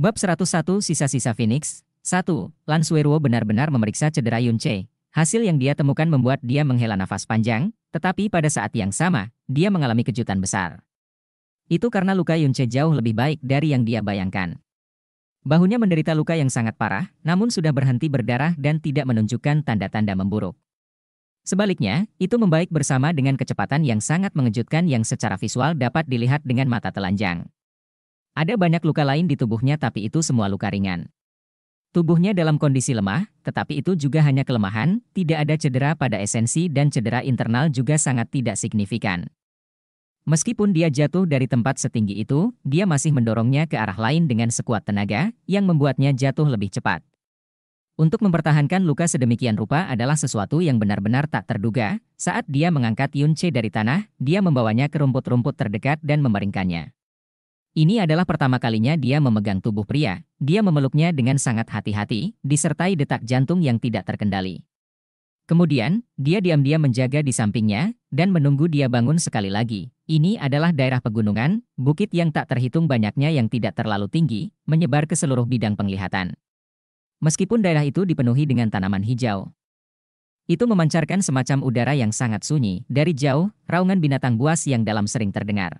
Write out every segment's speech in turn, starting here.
Bab 101 Sisa-sisa Phoenix 1. Lan benar-benar memeriksa cedera Yun Che. Hasil yang dia temukan membuat dia menghela nafas panjang, tetapi pada saat yang sama, dia mengalami kejutan besar. Itu karena luka Yun Che jauh lebih baik dari yang dia bayangkan. Bahunya menderita luka yang sangat parah, namun sudah berhenti berdarah dan tidak menunjukkan tanda-tanda memburuk. Sebaliknya, itu membaik bersama dengan kecepatan yang sangat mengejutkan yang secara visual dapat dilihat dengan mata telanjang. Ada banyak luka lain di tubuhnya tapi itu semua luka ringan. Tubuhnya dalam kondisi lemah, tetapi itu juga hanya kelemahan, tidak ada cedera pada esensi dan cedera internal juga sangat tidak signifikan. Meskipun dia jatuh dari tempat setinggi itu, dia masih mendorongnya ke arah lain dengan sekuat tenaga, yang membuatnya jatuh lebih cepat. Untuk mempertahankan luka sedemikian rupa adalah sesuatu yang benar-benar tak terduga, saat dia mengangkat Yun Che dari tanah, dia membawanya ke rumput-rumput terdekat dan memeringkannya. Ini adalah pertama kalinya dia memegang tubuh pria, dia memeluknya dengan sangat hati-hati, disertai detak jantung yang tidak terkendali. Kemudian, dia diam-diam menjaga di sampingnya, dan menunggu dia bangun sekali lagi. Ini adalah daerah pegunungan, bukit yang tak terhitung banyaknya yang tidak terlalu tinggi, menyebar ke seluruh bidang penglihatan. Meskipun daerah itu dipenuhi dengan tanaman hijau, itu memancarkan semacam udara yang sangat sunyi. Dari jauh, raungan binatang buas yang dalam sering terdengar.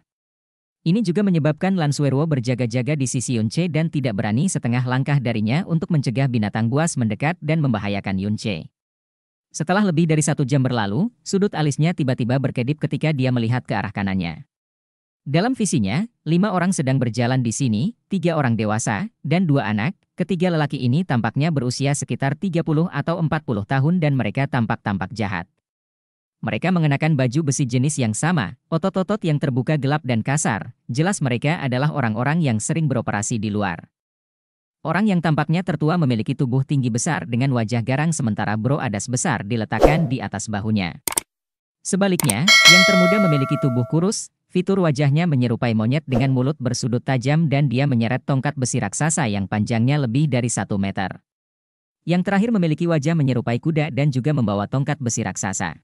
Ini juga menyebabkan Lansuero berjaga-jaga di sisi Yunche dan tidak berani setengah langkah darinya untuk mencegah binatang buas mendekat dan membahayakan Yunche. Setelah lebih dari satu jam berlalu, sudut alisnya tiba-tiba berkedip ketika dia melihat ke arah kanannya. Dalam visinya, lima orang sedang berjalan di sini, tiga orang dewasa, dan dua anak, ketiga lelaki ini tampaknya berusia sekitar 30 atau 40 tahun dan mereka tampak-tampak jahat. Mereka mengenakan baju besi jenis yang sama, otot-otot yang terbuka gelap dan kasar. Jelas mereka adalah orang-orang yang sering beroperasi di luar. Orang yang tampaknya tertua memiliki tubuh tinggi besar dengan wajah garang sementara bro adas besar diletakkan di atas bahunya. Sebaliknya, yang termuda memiliki tubuh kurus, fitur wajahnya menyerupai monyet dengan mulut bersudut tajam dan dia menyeret tongkat besi raksasa yang panjangnya lebih dari satu meter. Yang terakhir memiliki wajah menyerupai kuda dan juga membawa tongkat besi raksasa.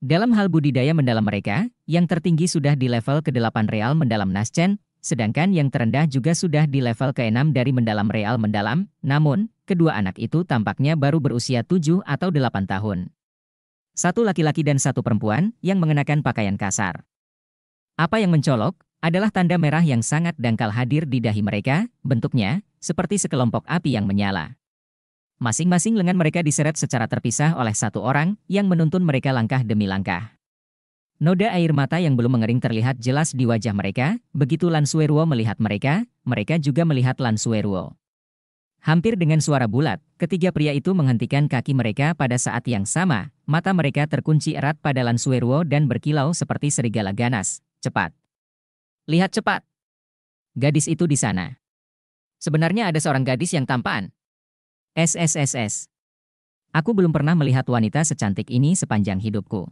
Dalam hal budidaya mendalam mereka, yang tertinggi sudah di level ke-8 real mendalam Naschen, sedangkan yang terendah juga sudah di level ke-6 dari mendalam real mendalam, namun, kedua anak itu tampaknya baru berusia 7 atau 8 tahun. Satu laki-laki dan satu perempuan yang mengenakan pakaian kasar. Apa yang mencolok adalah tanda merah yang sangat dangkal hadir di dahi mereka, bentuknya seperti sekelompok api yang menyala. Masing-masing lengan mereka diseret secara terpisah oleh satu orang yang menuntun mereka langkah demi langkah. Noda air mata yang belum mengering terlihat jelas di wajah mereka, begitu Lansueruo melihat mereka, mereka juga melihat Lansueruo. Hampir dengan suara bulat, ketiga pria itu menghentikan kaki mereka pada saat yang sama, mata mereka terkunci erat pada Lansueruo dan berkilau seperti serigala ganas. Cepat. Lihat cepat. Gadis itu di sana. Sebenarnya ada seorang gadis yang tampan, SSSS. Aku belum pernah melihat wanita secantik ini sepanjang hidupku.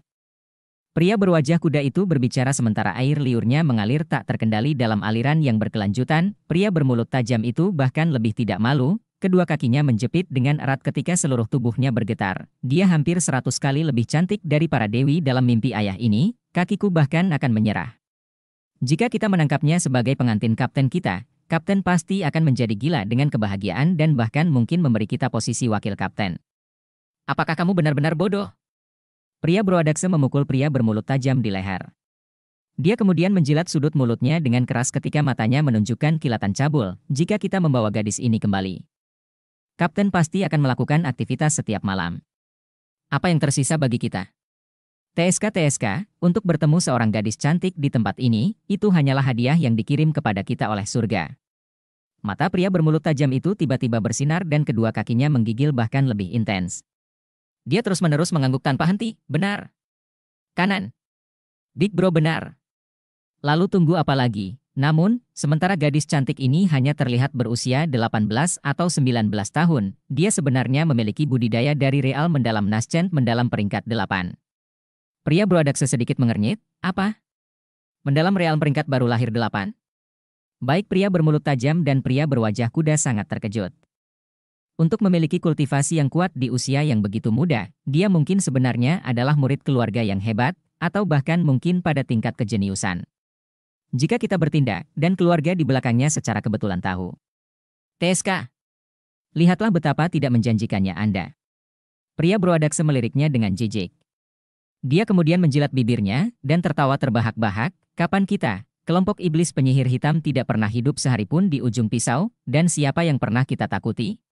Pria berwajah kuda itu berbicara sementara air liurnya mengalir tak terkendali dalam aliran yang berkelanjutan. Pria bermulut tajam itu bahkan lebih tidak malu, kedua kakinya menjepit dengan erat ketika seluruh tubuhnya bergetar. Dia hampir seratus kali lebih cantik dari para dewi dalam mimpi ayah ini, kakiku bahkan akan menyerah. Jika kita menangkapnya sebagai pengantin kapten kita, Kapten pasti akan menjadi gila dengan kebahagiaan dan bahkan mungkin memberi kita posisi wakil kapten. Apakah kamu benar-benar bodoh? Pria berodakse memukul pria bermulut tajam di leher. Dia kemudian menjilat sudut mulutnya dengan keras ketika matanya menunjukkan kilatan cabul, jika kita membawa gadis ini kembali. Kapten pasti akan melakukan aktivitas setiap malam. Apa yang tersisa bagi kita? TSK-TSK, untuk bertemu seorang gadis cantik di tempat ini, itu hanyalah hadiah yang dikirim kepada kita oleh surga. Mata pria bermulut tajam itu tiba-tiba bersinar dan kedua kakinya menggigil bahkan lebih intens. Dia terus-menerus mengangguk tanpa henti, benar. Kanan. Big bro benar. Lalu tunggu apa lagi? Namun, sementara gadis cantik ini hanya terlihat berusia 18 atau 19 tahun, dia sebenarnya memiliki budidaya dari Real mendalam Nascent mendalam peringkat 8. Pria berwadak sesedikit mengernyit, apa? Mendalam real peringkat baru lahir delapan. Baik pria bermulut tajam dan pria berwajah kuda sangat terkejut. Untuk memiliki kultivasi yang kuat di usia yang begitu muda, dia mungkin sebenarnya adalah murid keluarga yang hebat, atau bahkan mungkin pada tingkat kejeniusan. Jika kita bertindak, dan keluarga di belakangnya secara kebetulan tahu. TSK. Lihatlah betapa tidak menjanjikannya Anda. Pria berwadak semeliriknya dengan jijik. Dia kemudian menjilat bibirnya dan tertawa terbahak-bahak, kapan kita, kelompok iblis penyihir hitam tidak pernah hidup sehari pun di ujung pisau, dan siapa yang pernah kita takuti?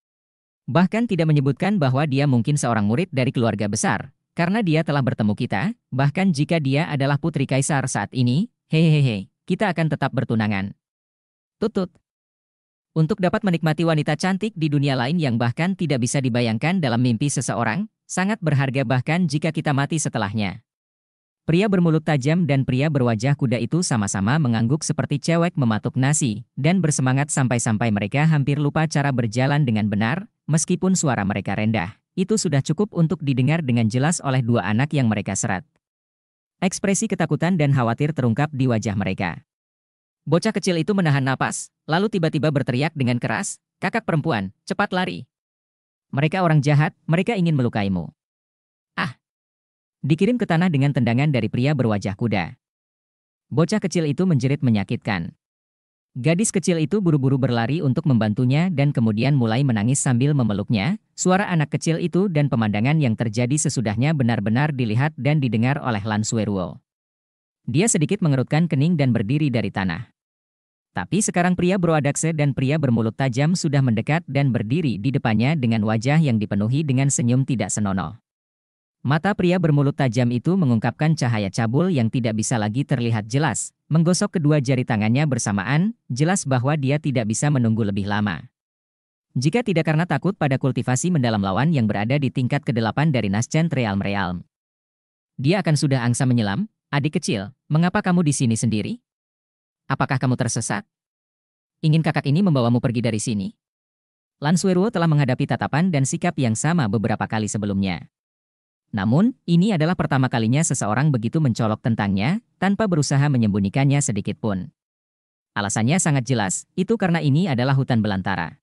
Bahkan tidak menyebutkan bahwa dia mungkin seorang murid dari keluarga besar, karena dia telah bertemu kita, bahkan jika dia adalah putri kaisar saat ini, hehehe, kita akan tetap bertunangan. Tutut. Untuk dapat menikmati wanita cantik di dunia lain yang bahkan tidak bisa dibayangkan dalam mimpi seseorang, sangat berharga bahkan jika kita mati setelahnya. Pria bermulut tajam dan pria berwajah kuda itu sama-sama mengangguk seperti cewek mematuk nasi, dan bersemangat sampai-sampai mereka hampir lupa cara berjalan dengan benar, meskipun suara mereka rendah. Itu sudah cukup untuk didengar dengan jelas oleh dua anak yang mereka serat. Ekspresi ketakutan dan khawatir terungkap di wajah mereka. Bocah kecil itu menahan napas, lalu tiba-tiba berteriak dengan keras, kakak perempuan, cepat lari. Mereka orang jahat, mereka ingin melukaimu. Ah! Dikirim ke tanah dengan tendangan dari pria berwajah kuda. Bocah kecil itu menjerit menyakitkan. Gadis kecil itu buru-buru berlari untuk membantunya dan kemudian mulai menangis sambil memeluknya. Suara anak kecil itu dan pemandangan yang terjadi sesudahnya benar-benar dilihat dan didengar oleh Lan Dia sedikit mengerutkan kening dan berdiri dari tanah. Tapi sekarang pria beroadakse dan pria bermulut tajam sudah mendekat dan berdiri di depannya dengan wajah yang dipenuhi dengan senyum tidak senonoh. Mata pria bermulut tajam itu mengungkapkan cahaya cabul yang tidak bisa lagi terlihat jelas, menggosok kedua jari tangannya bersamaan, jelas bahwa dia tidak bisa menunggu lebih lama. Jika tidak karena takut pada kultivasi mendalam lawan yang berada di tingkat ke-8 dari Naschen Realm Realm. Dia akan sudah angsa menyelam, adik kecil, mengapa kamu di sini sendiri? Apakah kamu tersesat? Ingin kakak ini membawamu pergi dari sini? Suiruo telah menghadapi tatapan dan sikap yang sama beberapa kali sebelumnya. Namun, ini adalah pertama kalinya seseorang begitu mencolok tentangnya, tanpa berusaha menyembunyikannya sedikit pun. Alasannya sangat jelas, itu karena ini adalah hutan belantara.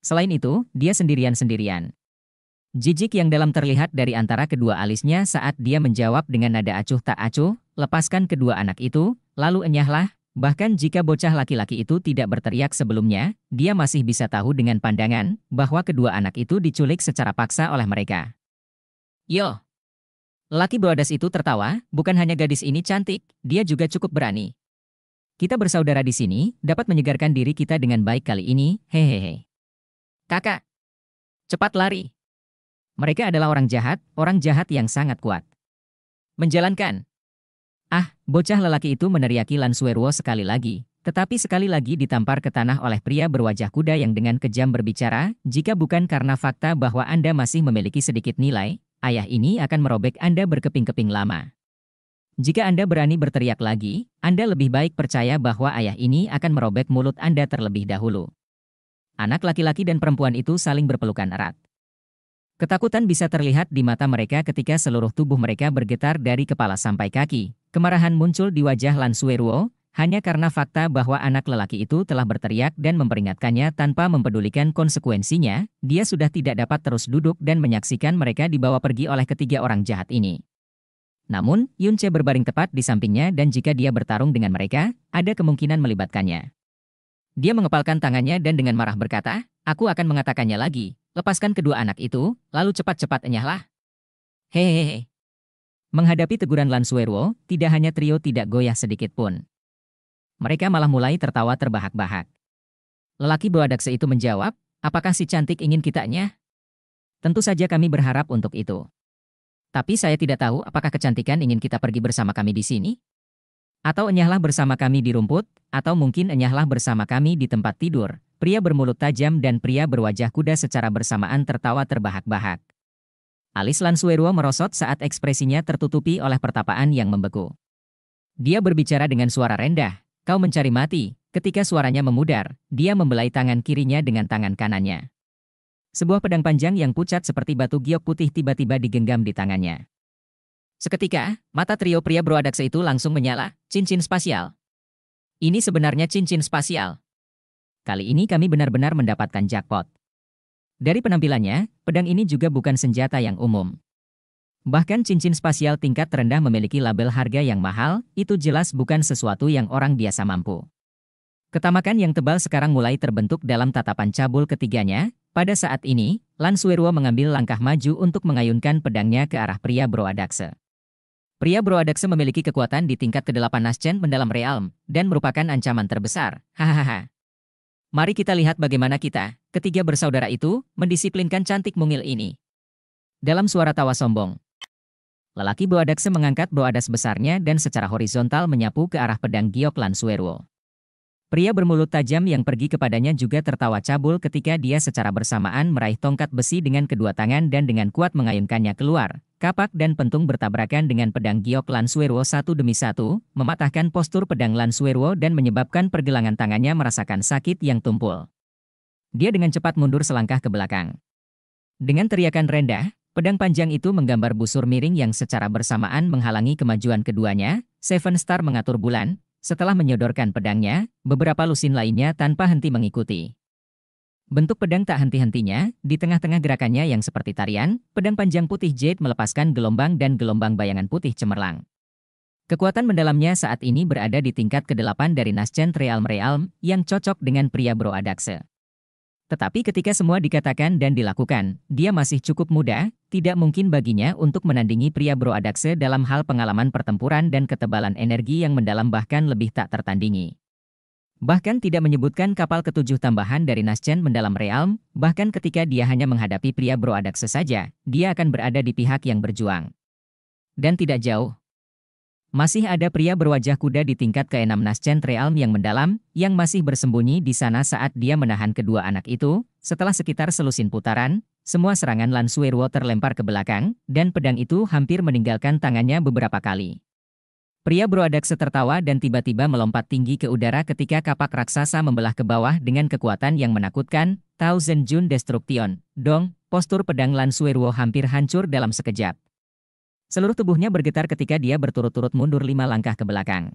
Selain itu, dia sendirian-sendirian. Jijik yang dalam terlihat dari antara kedua alisnya saat dia menjawab dengan nada acuh tak acuh, lepaskan kedua anak itu, lalu enyahlah, Bahkan jika bocah laki-laki itu tidak berteriak sebelumnya, dia masih bisa tahu dengan pandangan bahwa kedua anak itu diculik secara paksa oleh mereka. Yo! Laki bodas itu tertawa, bukan hanya gadis ini cantik, dia juga cukup berani. Kita bersaudara di sini, dapat menyegarkan diri kita dengan baik kali ini, hehehe. Kakak! Cepat lari! Mereka adalah orang jahat, orang jahat yang sangat kuat. Menjalankan Ah, bocah lelaki itu meneriaki Lansueruo sekali lagi, tetapi sekali lagi ditampar ke tanah oleh pria berwajah kuda yang dengan kejam berbicara, jika bukan karena fakta bahwa Anda masih memiliki sedikit nilai, ayah ini akan merobek Anda berkeping-keping lama. Jika Anda berani berteriak lagi, Anda lebih baik percaya bahwa ayah ini akan merobek mulut Anda terlebih dahulu. Anak laki-laki dan perempuan itu saling berpelukan erat. Ketakutan bisa terlihat di mata mereka ketika seluruh tubuh mereka bergetar dari kepala sampai kaki, Kemarahan muncul di wajah Sueruo hanya karena fakta bahwa anak lelaki itu telah berteriak dan memperingatkannya tanpa mempedulikan konsekuensinya, dia sudah tidak dapat terus duduk dan menyaksikan mereka dibawa pergi oleh ketiga orang jahat ini. Namun, Yunche berbaring tepat di sampingnya dan jika dia bertarung dengan mereka, ada kemungkinan melibatkannya. Dia mengepalkan tangannya dan dengan marah berkata, aku akan mengatakannya lagi, lepaskan kedua anak itu, lalu cepat-cepat enyahlah. Hehehe, Menghadapi teguran Lansuero, tidak hanya trio tidak goyah sedikit pun. Mereka malah mulai tertawa terbahak-bahak. Lelaki boadakse itu menjawab, apakah si cantik ingin kitanya? Tentu saja kami berharap untuk itu. Tapi saya tidak tahu apakah kecantikan ingin kita pergi bersama kami di sini? Atau enyahlah bersama kami di rumput, atau mungkin enyahlah bersama kami di tempat tidur. Pria bermulut tajam dan pria berwajah kuda secara bersamaan tertawa terbahak-bahak. Alis Lansuero merosot saat ekspresinya tertutupi oleh pertapaan yang membeku. Dia berbicara dengan suara rendah, kau mencari mati. Ketika suaranya memudar, dia membelai tangan kirinya dengan tangan kanannya. Sebuah pedang panjang yang pucat seperti batu giok putih tiba-tiba digenggam di tangannya. Seketika, mata trio pria beruadaksa itu langsung menyala, cincin spasial. Ini sebenarnya cincin spasial. Kali ini kami benar-benar mendapatkan jackpot. Dari penampilannya, pedang ini juga bukan senjata yang umum. Bahkan cincin spasial tingkat terendah memiliki label harga yang mahal, itu jelas bukan sesuatu yang orang biasa mampu. Ketamakan yang tebal sekarang mulai terbentuk dalam tatapan cabul ketiganya. Pada saat ini, Lansuirwo mengambil langkah maju untuk mengayunkan pedangnya ke arah pria Broadakse. Pria Broadakse memiliki kekuatan di tingkat ke-8 Naschen mendalam realm, dan merupakan ancaman terbesar. Hahaha. Mari kita lihat bagaimana kita, ketiga bersaudara itu, mendisiplinkan cantik mungil ini. Dalam suara tawa sombong. Lelaki Boadakse mengangkat Boadas besarnya dan secara horizontal menyapu ke arah pedang Giok Suero. Pria bermulut tajam yang pergi kepadanya juga tertawa cabul ketika dia secara bersamaan meraih tongkat besi dengan kedua tangan dan dengan kuat mengayunkannya keluar. Kapak dan pentung bertabrakan dengan pedang giok Lansuerwo satu demi satu, mematahkan postur pedang Lansuerwo dan menyebabkan pergelangan tangannya merasakan sakit yang tumpul. Dia dengan cepat mundur selangkah ke belakang. Dengan teriakan rendah, Pedang panjang itu menggambar busur miring yang secara bersamaan menghalangi kemajuan keduanya. Seven Star mengatur bulan, setelah menyodorkan pedangnya, beberapa lusin lainnya tanpa henti mengikuti. Bentuk pedang tak henti-hentinya, di tengah-tengah gerakannya yang seperti tarian, pedang panjang putih jade melepaskan gelombang dan gelombang bayangan putih cemerlang. Kekuatan mendalamnya saat ini berada di tingkat ke-8 dari Nascent Realm Realm yang cocok dengan pria Bro Adakse. Tetapi ketika semua dikatakan dan dilakukan, dia masih cukup muda, tidak mungkin baginya untuk menandingi pria Broadaxe dalam hal pengalaman pertempuran dan ketebalan energi yang mendalam bahkan lebih tak tertandingi. Bahkan tidak menyebutkan kapal ketujuh tambahan dari Naschen mendalam realm, bahkan ketika dia hanya menghadapi pria Broadaxe saja, dia akan berada di pihak yang berjuang. Dan tidak jauh, masih ada pria berwajah kuda di tingkat ke-6 Nascent Realm yang mendalam, yang masih bersembunyi di sana saat dia menahan kedua anak itu. Setelah sekitar selusin putaran, semua serangan Lansuerwo terlempar ke belakang, dan pedang itu hampir meninggalkan tangannya beberapa kali. Pria berodak setertawa dan tiba-tiba melompat tinggi ke udara ketika kapak raksasa membelah ke bawah dengan kekuatan yang menakutkan, Thousand Jun Destruction, dong, postur pedang Lansuerwo hampir hancur dalam sekejap. Seluruh tubuhnya bergetar ketika dia berturut-turut mundur lima langkah ke belakang.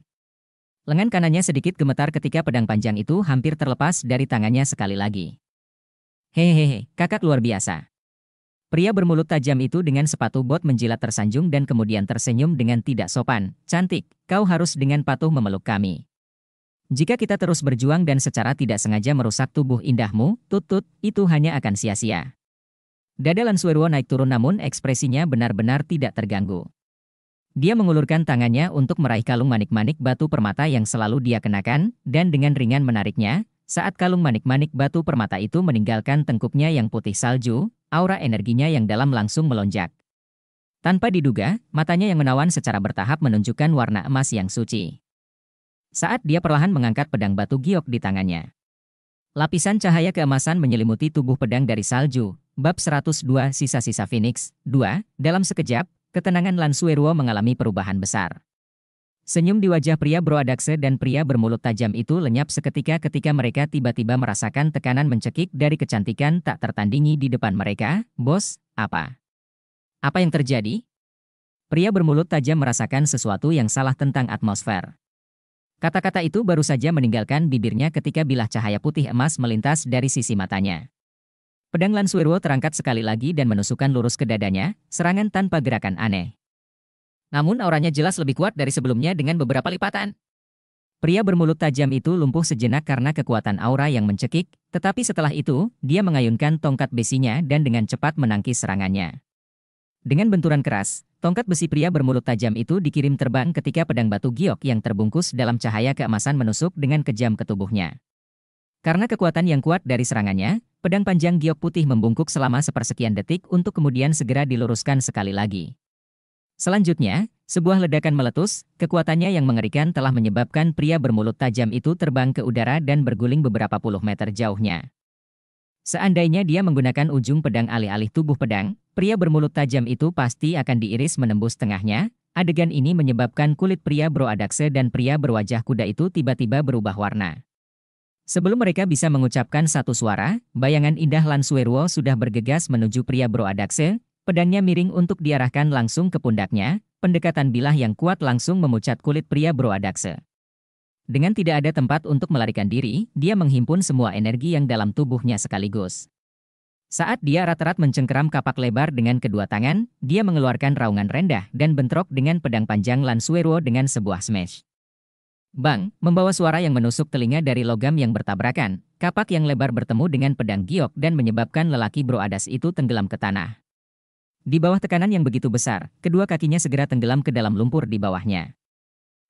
Lengan kanannya sedikit gemetar ketika pedang panjang itu hampir terlepas dari tangannya sekali lagi. Hehehe, kakak luar biasa. Pria bermulut tajam itu dengan sepatu bot menjilat tersanjung dan kemudian tersenyum dengan tidak sopan. Cantik, kau harus dengan patuh memeluk kami. Jika kita terus berjuang dan secara tidak sengaja merusak tubuh indahmu, tutut, itu hanya akan sia-sia. Dada Lansuero naik turun namun ekspresinya benar-benar tidak terganggu. Dia mengulurkan tangannya untuk meraih kalung manik-manik batu permata yang selalu dia kenakan, dan dengan ringan menariknya, saat kalung manik-manik batu permata itu meninggalkan tengkuknya yang putih salju, aura energinya yang dalam langsung melonjak. Tanpa diduga, matanya yang menawan secara bertahap menunjukkan warna emas yang suci. Saat dia perlahan mengangkat pedang batu giok di tangannya. Lapisan cahaya keemasan menyelimuti tubuh pedang dari salju, Bab 102 Sisa-sisa Phoenix 2, dalam sekejap, ketenangan Lansueruo mengalami perubahan besar. Senyum di wajah pria Broadaxe dan pria bermulut tajam itu lenyap seketika ketika mereka tiba-tiba merasakan tekanan mencekik dari kecantikan tak tertandingi di depan mereka, bos, apa? Apa yang terjadi? Pria bermulut tajam merasakan sesuatu yang salah tentang atmosfer. Kata-kata itu baru saja meninggalkan bibirnya ketika bilah cahaya putih emas melintas dari sisi matanya. Pedang Lanswirwo terangkat sekali lagi dan menusukkan lurus ke dadanya, serangan tanpa gerakan aneh. Namun auranya jelas lebih kuat dari sebelumnya dengan beberapa lipatan. Pria bermulut tajam itu lumpuh sejenak karena kekuatan aura yang mencekik, tetapi setelah itu, dia mengayunkan tongkat besinya dan dengan cepat menangkis serangannya. Dengan benturan keras, tongkat besi pria bermulut tajam itu dikirim terbang ketika pedang batu giok yang terbungkus dalam cahaya keemasan menusuk dengan kejam ke tubuhnya. Karena kekuatan yang kuat dari serangannya, Pedang panjang giok putih membungkuk selama sepersekian detik untuk kemudian segera diluruskan sekali lagi. Selanjutnya, sebuah ledakan meletus, kekuatannya yang mengerikan telah menyebabkan pria bermulut tajam itu terbang ke udara dan berguling beberapa puluh meter jauhnya. Seandainya dia menggunakan ujung pedang alih-alih tubuh pedang, pria bermulut tajam itu pasti akan diiris menembus tengahnya, Adegan ini menyebabkan kulit pria beradakse dan pria berwajah kuda itu tiba-tiba berubah warna. Sebelum mereka bisa mengucapkan satu suara, bayangan indah Lansuero sudah bergegas menuju pria Broadaxe, pedangnya miring untuk diarahkan langsung ke pundaknya, pendekatan bilah yang kuat langsung memucat kulit pria Broadaxe. Dengan tidak ada tempat untuk melarikan diri, dia menghimpun semua energi yang dalam tubuhnya sekaligus. Saat dia rata rata mencengkeram kapak lebar dengan kedua tangan, dia mengeluarkan raungan rendah dan bentrok dengan pedang panjang Lansuero dengan sebuah smash. Bang, membawa suara yang menusuk telinga dari logam yang bertabrakan, kapak yang lebar bertemu dengan pedang giok dan menyebabkan lelaki Bro Adas itu tenggelam ke tanah. Di bawah tekanan yang begitu besar, kedua kakinya segera tenggelam ke dalam lumpur di bawahnya.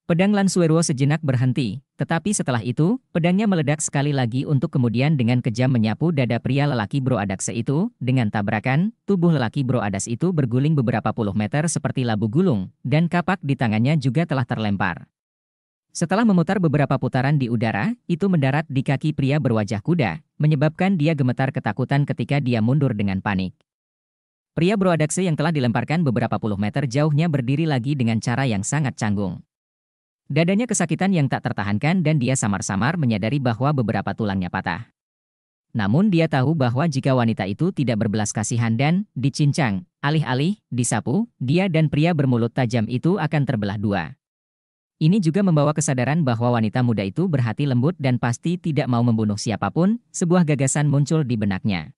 Pedang Lansuerwo sejenak berhenti, tetapi setelah itu, pedangnya meledak sekali lagi untuk kemudian dengan kejam menyapu dada pria lelaki Bro Broadax itu, dengan tabrakan, tubuh lelaki Bro Adas itu berguling beberapa puluh meter seperti labu gulung, dan kapak di tangannya juga telah terlempar. Setelah memutar beberapa putaran di udara, itu mendarat di kaki pria berwajah kuda, menyebabkan dia gemetar ketakutan ketika dia mundur dengan panik. Pria berwadakse yang telah dilemparkan beberapa puluh meter jauhnya berdiri lagi dengan cara yang sangat canggung. Dadanya kesakitan yang tak tertahankan dan dia samar-samar menyadari bahwa beberapa tulangnya patah. Namun dia tahu bahwa jika wanita itu tidak berbelas kasihan dan dicincang, alih-alih disapu, dia dan pria bermulut tajam itu akan terbelah dua. Ini juga membawa kesadaran bahwa wanita muda itu berhati lembut dan pasti tidak mau membunuh siapapun, sebuah gagasan muncul di benaknya.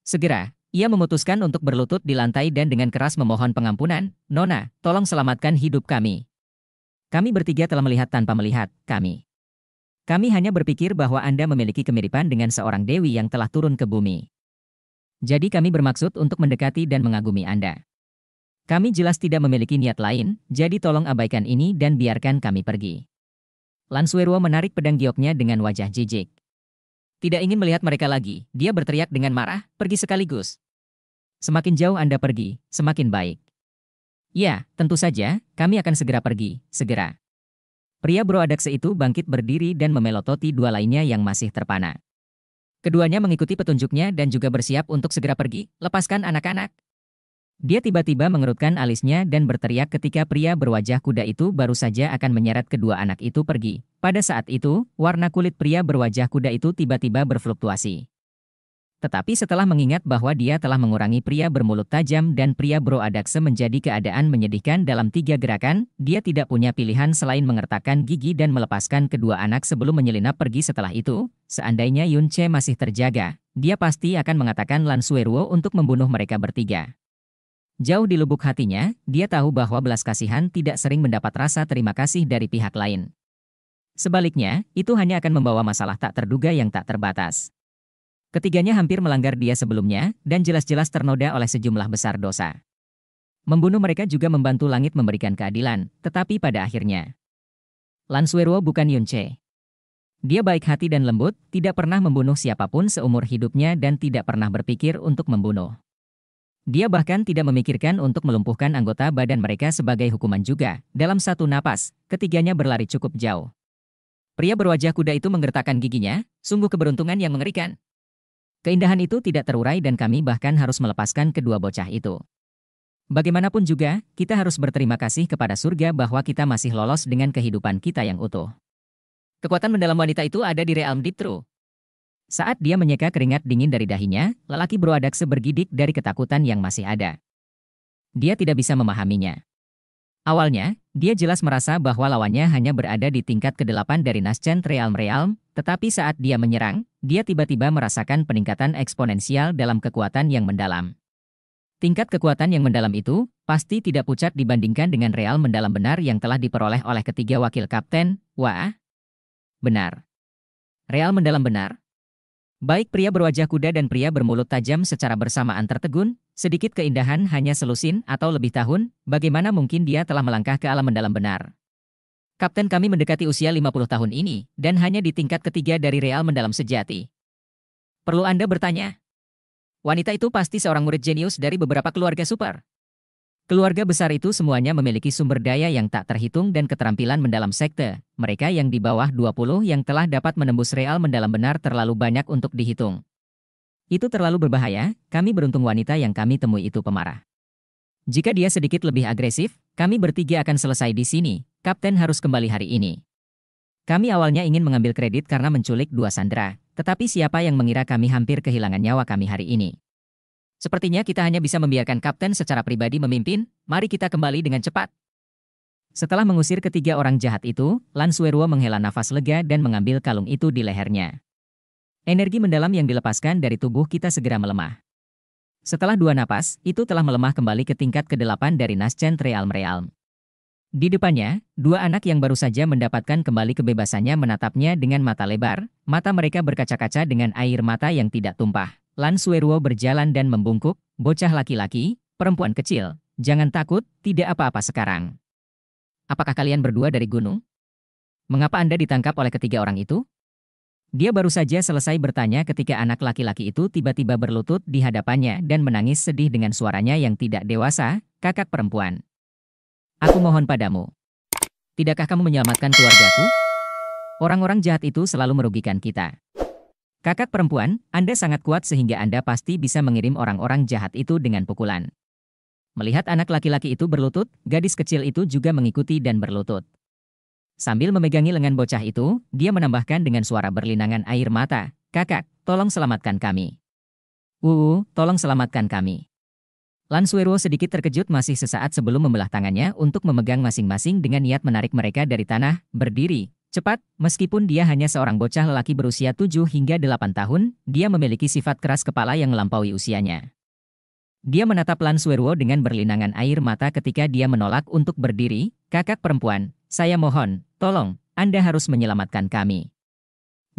Segera, ia memutuskan untuk berlutut di lantai dan dengan keras memohon pengampunan, Nona, tolong selamatkan hidup kami. Kami bertiga telah melihat tanpa melihat, kami. Kami hanya berpikir bahwa Anda memiliki kemiripan dengan seorang dewi yang telah turun ke bumi. Jadi kami bermaksud untuk mendekati dan mengagumi Anda. Kami jelas tidak memiliki niat lain, jadi tolong abaikan ini dan biarkan kami pergi. Lansuerwo menarik pedang gioknya dengan wajah jijik. Tidak ingin melihat mereka lagi, dia berteriak dengan marah, pergi sekaligus. Semakin jauh Anda pergi, semakin baik. Ya, tentu saja, kami akan segera pergi, segera. Pria beroadakse itu bangkit berdiri dan memelototi dua lainnya yang masih terpana. Keduanya mengikuti petunjuknya dan juga bersiap untuk segera pergi, lepaskan anak-anak, dia tiba-tiba mengerutkan alisnya dan berteriak ketika pria berwajah kuda itu baru saja akan menyeret kedua anak itu pergi. Pada saat itu, warna kulit pria berwajah kuda itu tiba-tiba berfluktuasi. Tetapi setelah mengingat bahwa dia telah mengurangi pria bermulut tajam dan pria broadakse menjadi keadaan menyedihkan dalam tiga gerakan, dia tidak punya pilihan selain mengertakkan gigi dan melepaskan kedua anak sebelum menyelinap pergi setelah itu. Seandainya Yun Che masih terjaga, dia pasti akan mengatakan Lan Sueruo untuk membunuh mereka bertiga. Jauh di lubuk hatinya, dia tahu bahwa belas kasihan tidak sering mendapat rasa terima kasih dari pihak lain. Sebaliknya, itu hanya akan membawa masalah tak terduga yang tak terbatas. Ketiganya hampir melanggar dia sebelumnya, dan jelas-jelas ternoda oleh sejumlah besar dosa. Membunuh mereka juga membantu langit memberikan keadilan, tetapi pada akhirnya. Lansuero bukan Yunche. Dia baik hati dan lembut, tidak pernah membunuh siapapun seumur hidupnya dan tidak pernah berpikir untuk membunuh. Dia bahkan tidak memikirkan untuk melumpuhkan anggota badan mereka sebagai hukuman juga. Dalam satu napas, ketiganya berlari cukup jauh. Pria berwajah kuda itu menggertakkan giginya, sungguh keberuntungan yang mengerikan. Keindahan itu tidak terurai dan kami bahkan harus melepaskan kedua bocah itu. Bagaimanapun juga, kita harus berterima kasih kepada surga bahwa kita masih lolos dengan kehidupan kita yang utuh. Kekuatan mendalam wanita itu ada di realm deep saat dia menyeka keringat dingin dari dahinya, lelaki berwadak sebergidik dari ketakutan yang masih ada. Dia tidak bisa memahaminya. Awalnya, dia jelas merasa bahwa lawannya hanya berada di tingkat ke-8 dari Nascent Realm Realm, tetapi saat dia menyerang, dia tiba-tiba merasakan peningkatan eksponensial dalam kekuatan yang mendalam. Tingkat kekuatan yang mendalam itu pasti tidak pucat dibandingkan dengan real mendalam benar yang telah diperoleh oleh ketiga wakil kapten, wah. Benar. Real mendalam benar, Baik pria berwajah kuda dan pria bermulut tajam secara bersamaan tertegun, sedikit keindahan hanya selusin atau lebih tahun, bagaimana mungkin dia telah melangkah ke alam mendalam benar. Kapten kami mendekati usia 50 tahun ini, dan hanya di tingkat ketiga dari real mendalam sejati. Perlu Anda bertanya. Wanita itu pasti seorang murid jenius dari beberapa keluarga super. Keluarga besar itu semuanya memiliki sumber daya yang tak terhitung dan keterampilan mendalam sekte. Mereka yang di bawah 20 yang telah dapat menembus real mendalam benar terlalu banyak untuk dihitung. Itu terlalu berbahaya, kami beruntung wanita yang kami temui itu pemarah. Jika dia sedikit lebih agresif, kami bertiga akan selesai di sini. Kapten harus kembali hari ini. Kami awalnya ingin mengambil kredit karena menculik dua sandera, tetapi siapa yang mengira kami hampir kehilangan nyawa kami hari ini? Sepertinya kita hanya bisa membiarkan kapten secara pribadi memimpin, mari kita kembali dengan cepat. Setelah mengusir ketiga orang jahat itu, Lansueruo menghela nafas lega dan mengambil kalung itu di lehernya. Energi mendalam yang dilepaskan dari tubuh kita segera melemah. Setelah dua napas, itu telah melemah kembali ke tingkat ke-8 dari Nascent Realm Realm. Di depannya, dua anak yang baru saja mendapatkan kembali kebebasannya menatapnya dengan mata lebar, mata mereka berkaca-kaca dengan air mata yang tidak tumpah. Lan Sueruo berjalan dan membungkuk, bocah laki-laki, perempuan kecil, jangan takut, tidak apa-apa sekarang. Apakah kalian berdua dari gunung? Mengapa Anda ditangkap oleh ketiga orang itu? Dia baru saja selesai bertanya ketika anak laki-laki itu tiba-tiba berlutut di hadapannya dan menangis sedih dengan suaranya yang tidak dewasa, kakak perempuan. Aku mohon padamu. Tidakkah kamu menyelamatkan keluargaku? Orang-orang jahat itu selalu merugikan kita. Kakak perempuan, Anda sangat kuat sehingga Anda pasti bisa mengirim orang-orang jahat itu dengan pukulan. Melihat anak laki-laki itu berlutut, gadis kecil itu juga mengikuti dan berlutut. Sambil memegangi lengan bocah itu, dia menambahkan dengan suara berlinangan air mata, Kakak, tolong selamatkan kami. Wuwu, tolong selamatkan kami. Lansuero sedikit terkejut masih sesaat sebelum membelah tangannya untuk memegang masing-masing dengan niat menarik mereka dari tanah, berdiri. Cepat, meskipun dia hanya seorang bocah lelaki berusia 7 hingga 8 tahun, dia memiliki sifat keras kepala yang melampaui usianya. Dia menatap Lansuero dengan berlinangan air mata ketika dia menolak untuk berdiri, kakak perempuan, saya mohon, tolong, Anda harus menyelamatkan kami.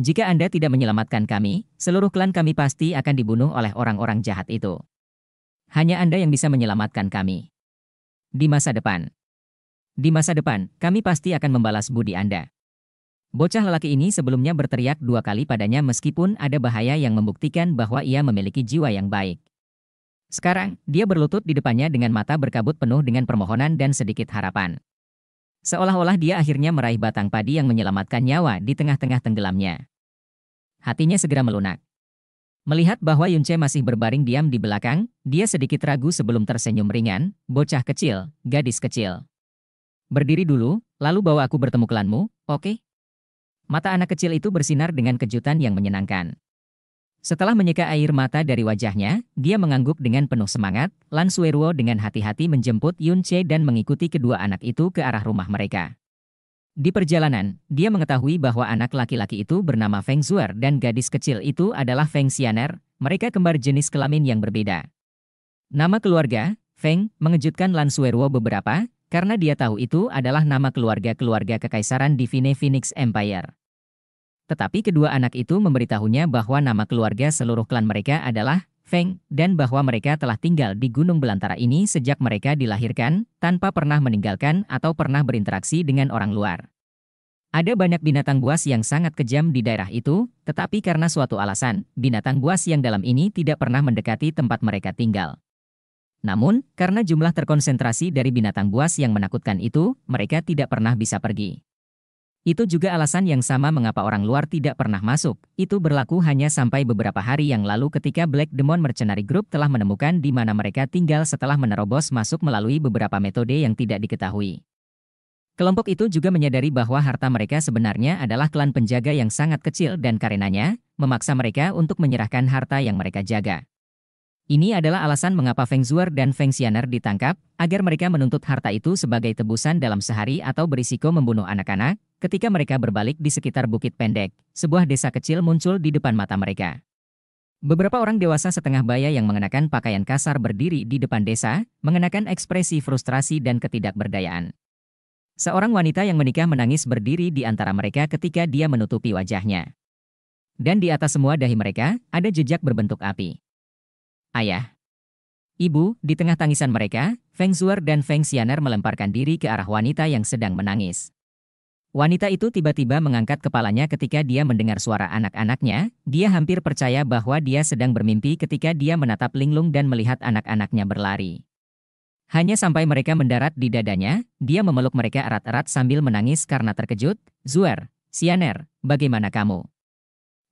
Jika Anda tidak menyelamatkan kami, seluruh klan kami pasti akan dibunuh oleh orang-orang jahat itu. Hanya Anda yang bisa menyelamatkan kami. Di masa depan. Di masa depan, kami pasti akan membalas budi Anda. Bocah lelaki ini sebelumnya berteriak dua kali padanya meskipun ada bahaya yang membuktikan bahwa ia memiliki jiwa yang baik. Sekarang, dia berlutut di depannya dengan mata berkabut penuh dengan permohonan dan sedikit harapan. Seolah-olah dia akhirnya meraih batang padi yang menyelamatkan nyawa di tengah-tengah tenggelamnya. Hatinya segera melunak. Melihat bahwa Yunce masih berbaring diam di belakang, dia sedikit ragu sebelum tersenyum ringan, bocah kecil, gadis kecil. Berdiri dulu, lalu bawa aku bertemu klanmu, oke? Okay? Mata anak kecil itu bersinar dengan kejutan yang menyenangkan. Setelah menyeka air mata dari wajahnya, dia mengangguk dengan penuh semangat, Lan Sueruo dengan hati-hati menjemput Yunce dan mengikuti kedua anak itu ke arah rumah mereka. Di perjalanan, dia mengetahui bahwa anak laki-laki itu bernama Feng Zuer dan gadis kecil itu adalah Feng Xianer, mereka kembar jenis kelamin yang berbeda. Nama keluarga, Feng, mengejutkan Lan Sueruo beberapa, karena dia tahu itu adalah nama keluarga-keluarga kekaisaran di Phoenix Empire. Tetapi kedua anak itu memberitahunya bahwa nama keluarga seluruh klan mereka adalah Feng, dan bahwa mereka telah tinggal di Gunung Belantara ini sejak mereka dilahirkan, tanpa pernah meninggalkan atau pernah berinteraksi dengan orang luar. Ada banyak binatang buas yang sangat kejam di daerah itu, tetapi karena suatu alasan, binatang buas yang dalam ini tidak pernah mendekati tempat mereka tinggal. Namun, karena jumlah terkonsentrasi dari binatang buas yang menakutkan itu, mereka tidak pernah bisa pergi. Itu juga alasan yang sama mengapa orang luar tidak pernah masuk. Itu berlaku hanya sampai beberapa hari yang lalu ketika Black Demon Mercenary Group telah menemukan di mana mereka tinggal setelah menerobos masuk melalui beberapa metode yang tidak diketahui. Kelompok itu juga menyadari bahwa harta mereka sebenarnya adalah klan penjaga yang sangat kecil dan karenanya, memaksa mereka untuk menyerahkan harta yang mereka jaga. Ini adalah alasan mengapa Feng Zuer dan Feng Xianer ditangkap, agar mereka menuntut harta itu sebagai tebusan dalam sehari atau berisiko membunuh anak-anak, ketika mereka berbalik di sekitar Bukit Pendek, sebuah desa kecil muncul di depan mata mereka. Beberapa orang dewasa setengah baya yang mengenakan pakaian kasar berdiri di depan desa, mengenakan ekspresi frustrasi dan ketidakberdayaan. Seorang wanita yang menikah menangis berdiri di antara mereka ketika dia menutupi wajahnya. Dan di atas semua dahi mereka, ada jejak berbentuk api. Ayah. Ibu, di tengah tangisan mereka, Feng Zuer dan Feng Xianer melemparkan diri ke arah wanita yang sedang menangis. Wanita itu tiba-tiba mengangkat kepalanya ketika dia mendengar suara anak-anaknya, dia hampir percaya bahwa dia sedang bermimpi ketika dia menatap linglung dan melihat anak-anaknya berlari. Hanya sampai mereka mendarat di dadanya, dia memeluk mereka erat-erat sambil menangis karena terkejut, Zuer, Xianer, bagaimana kamu?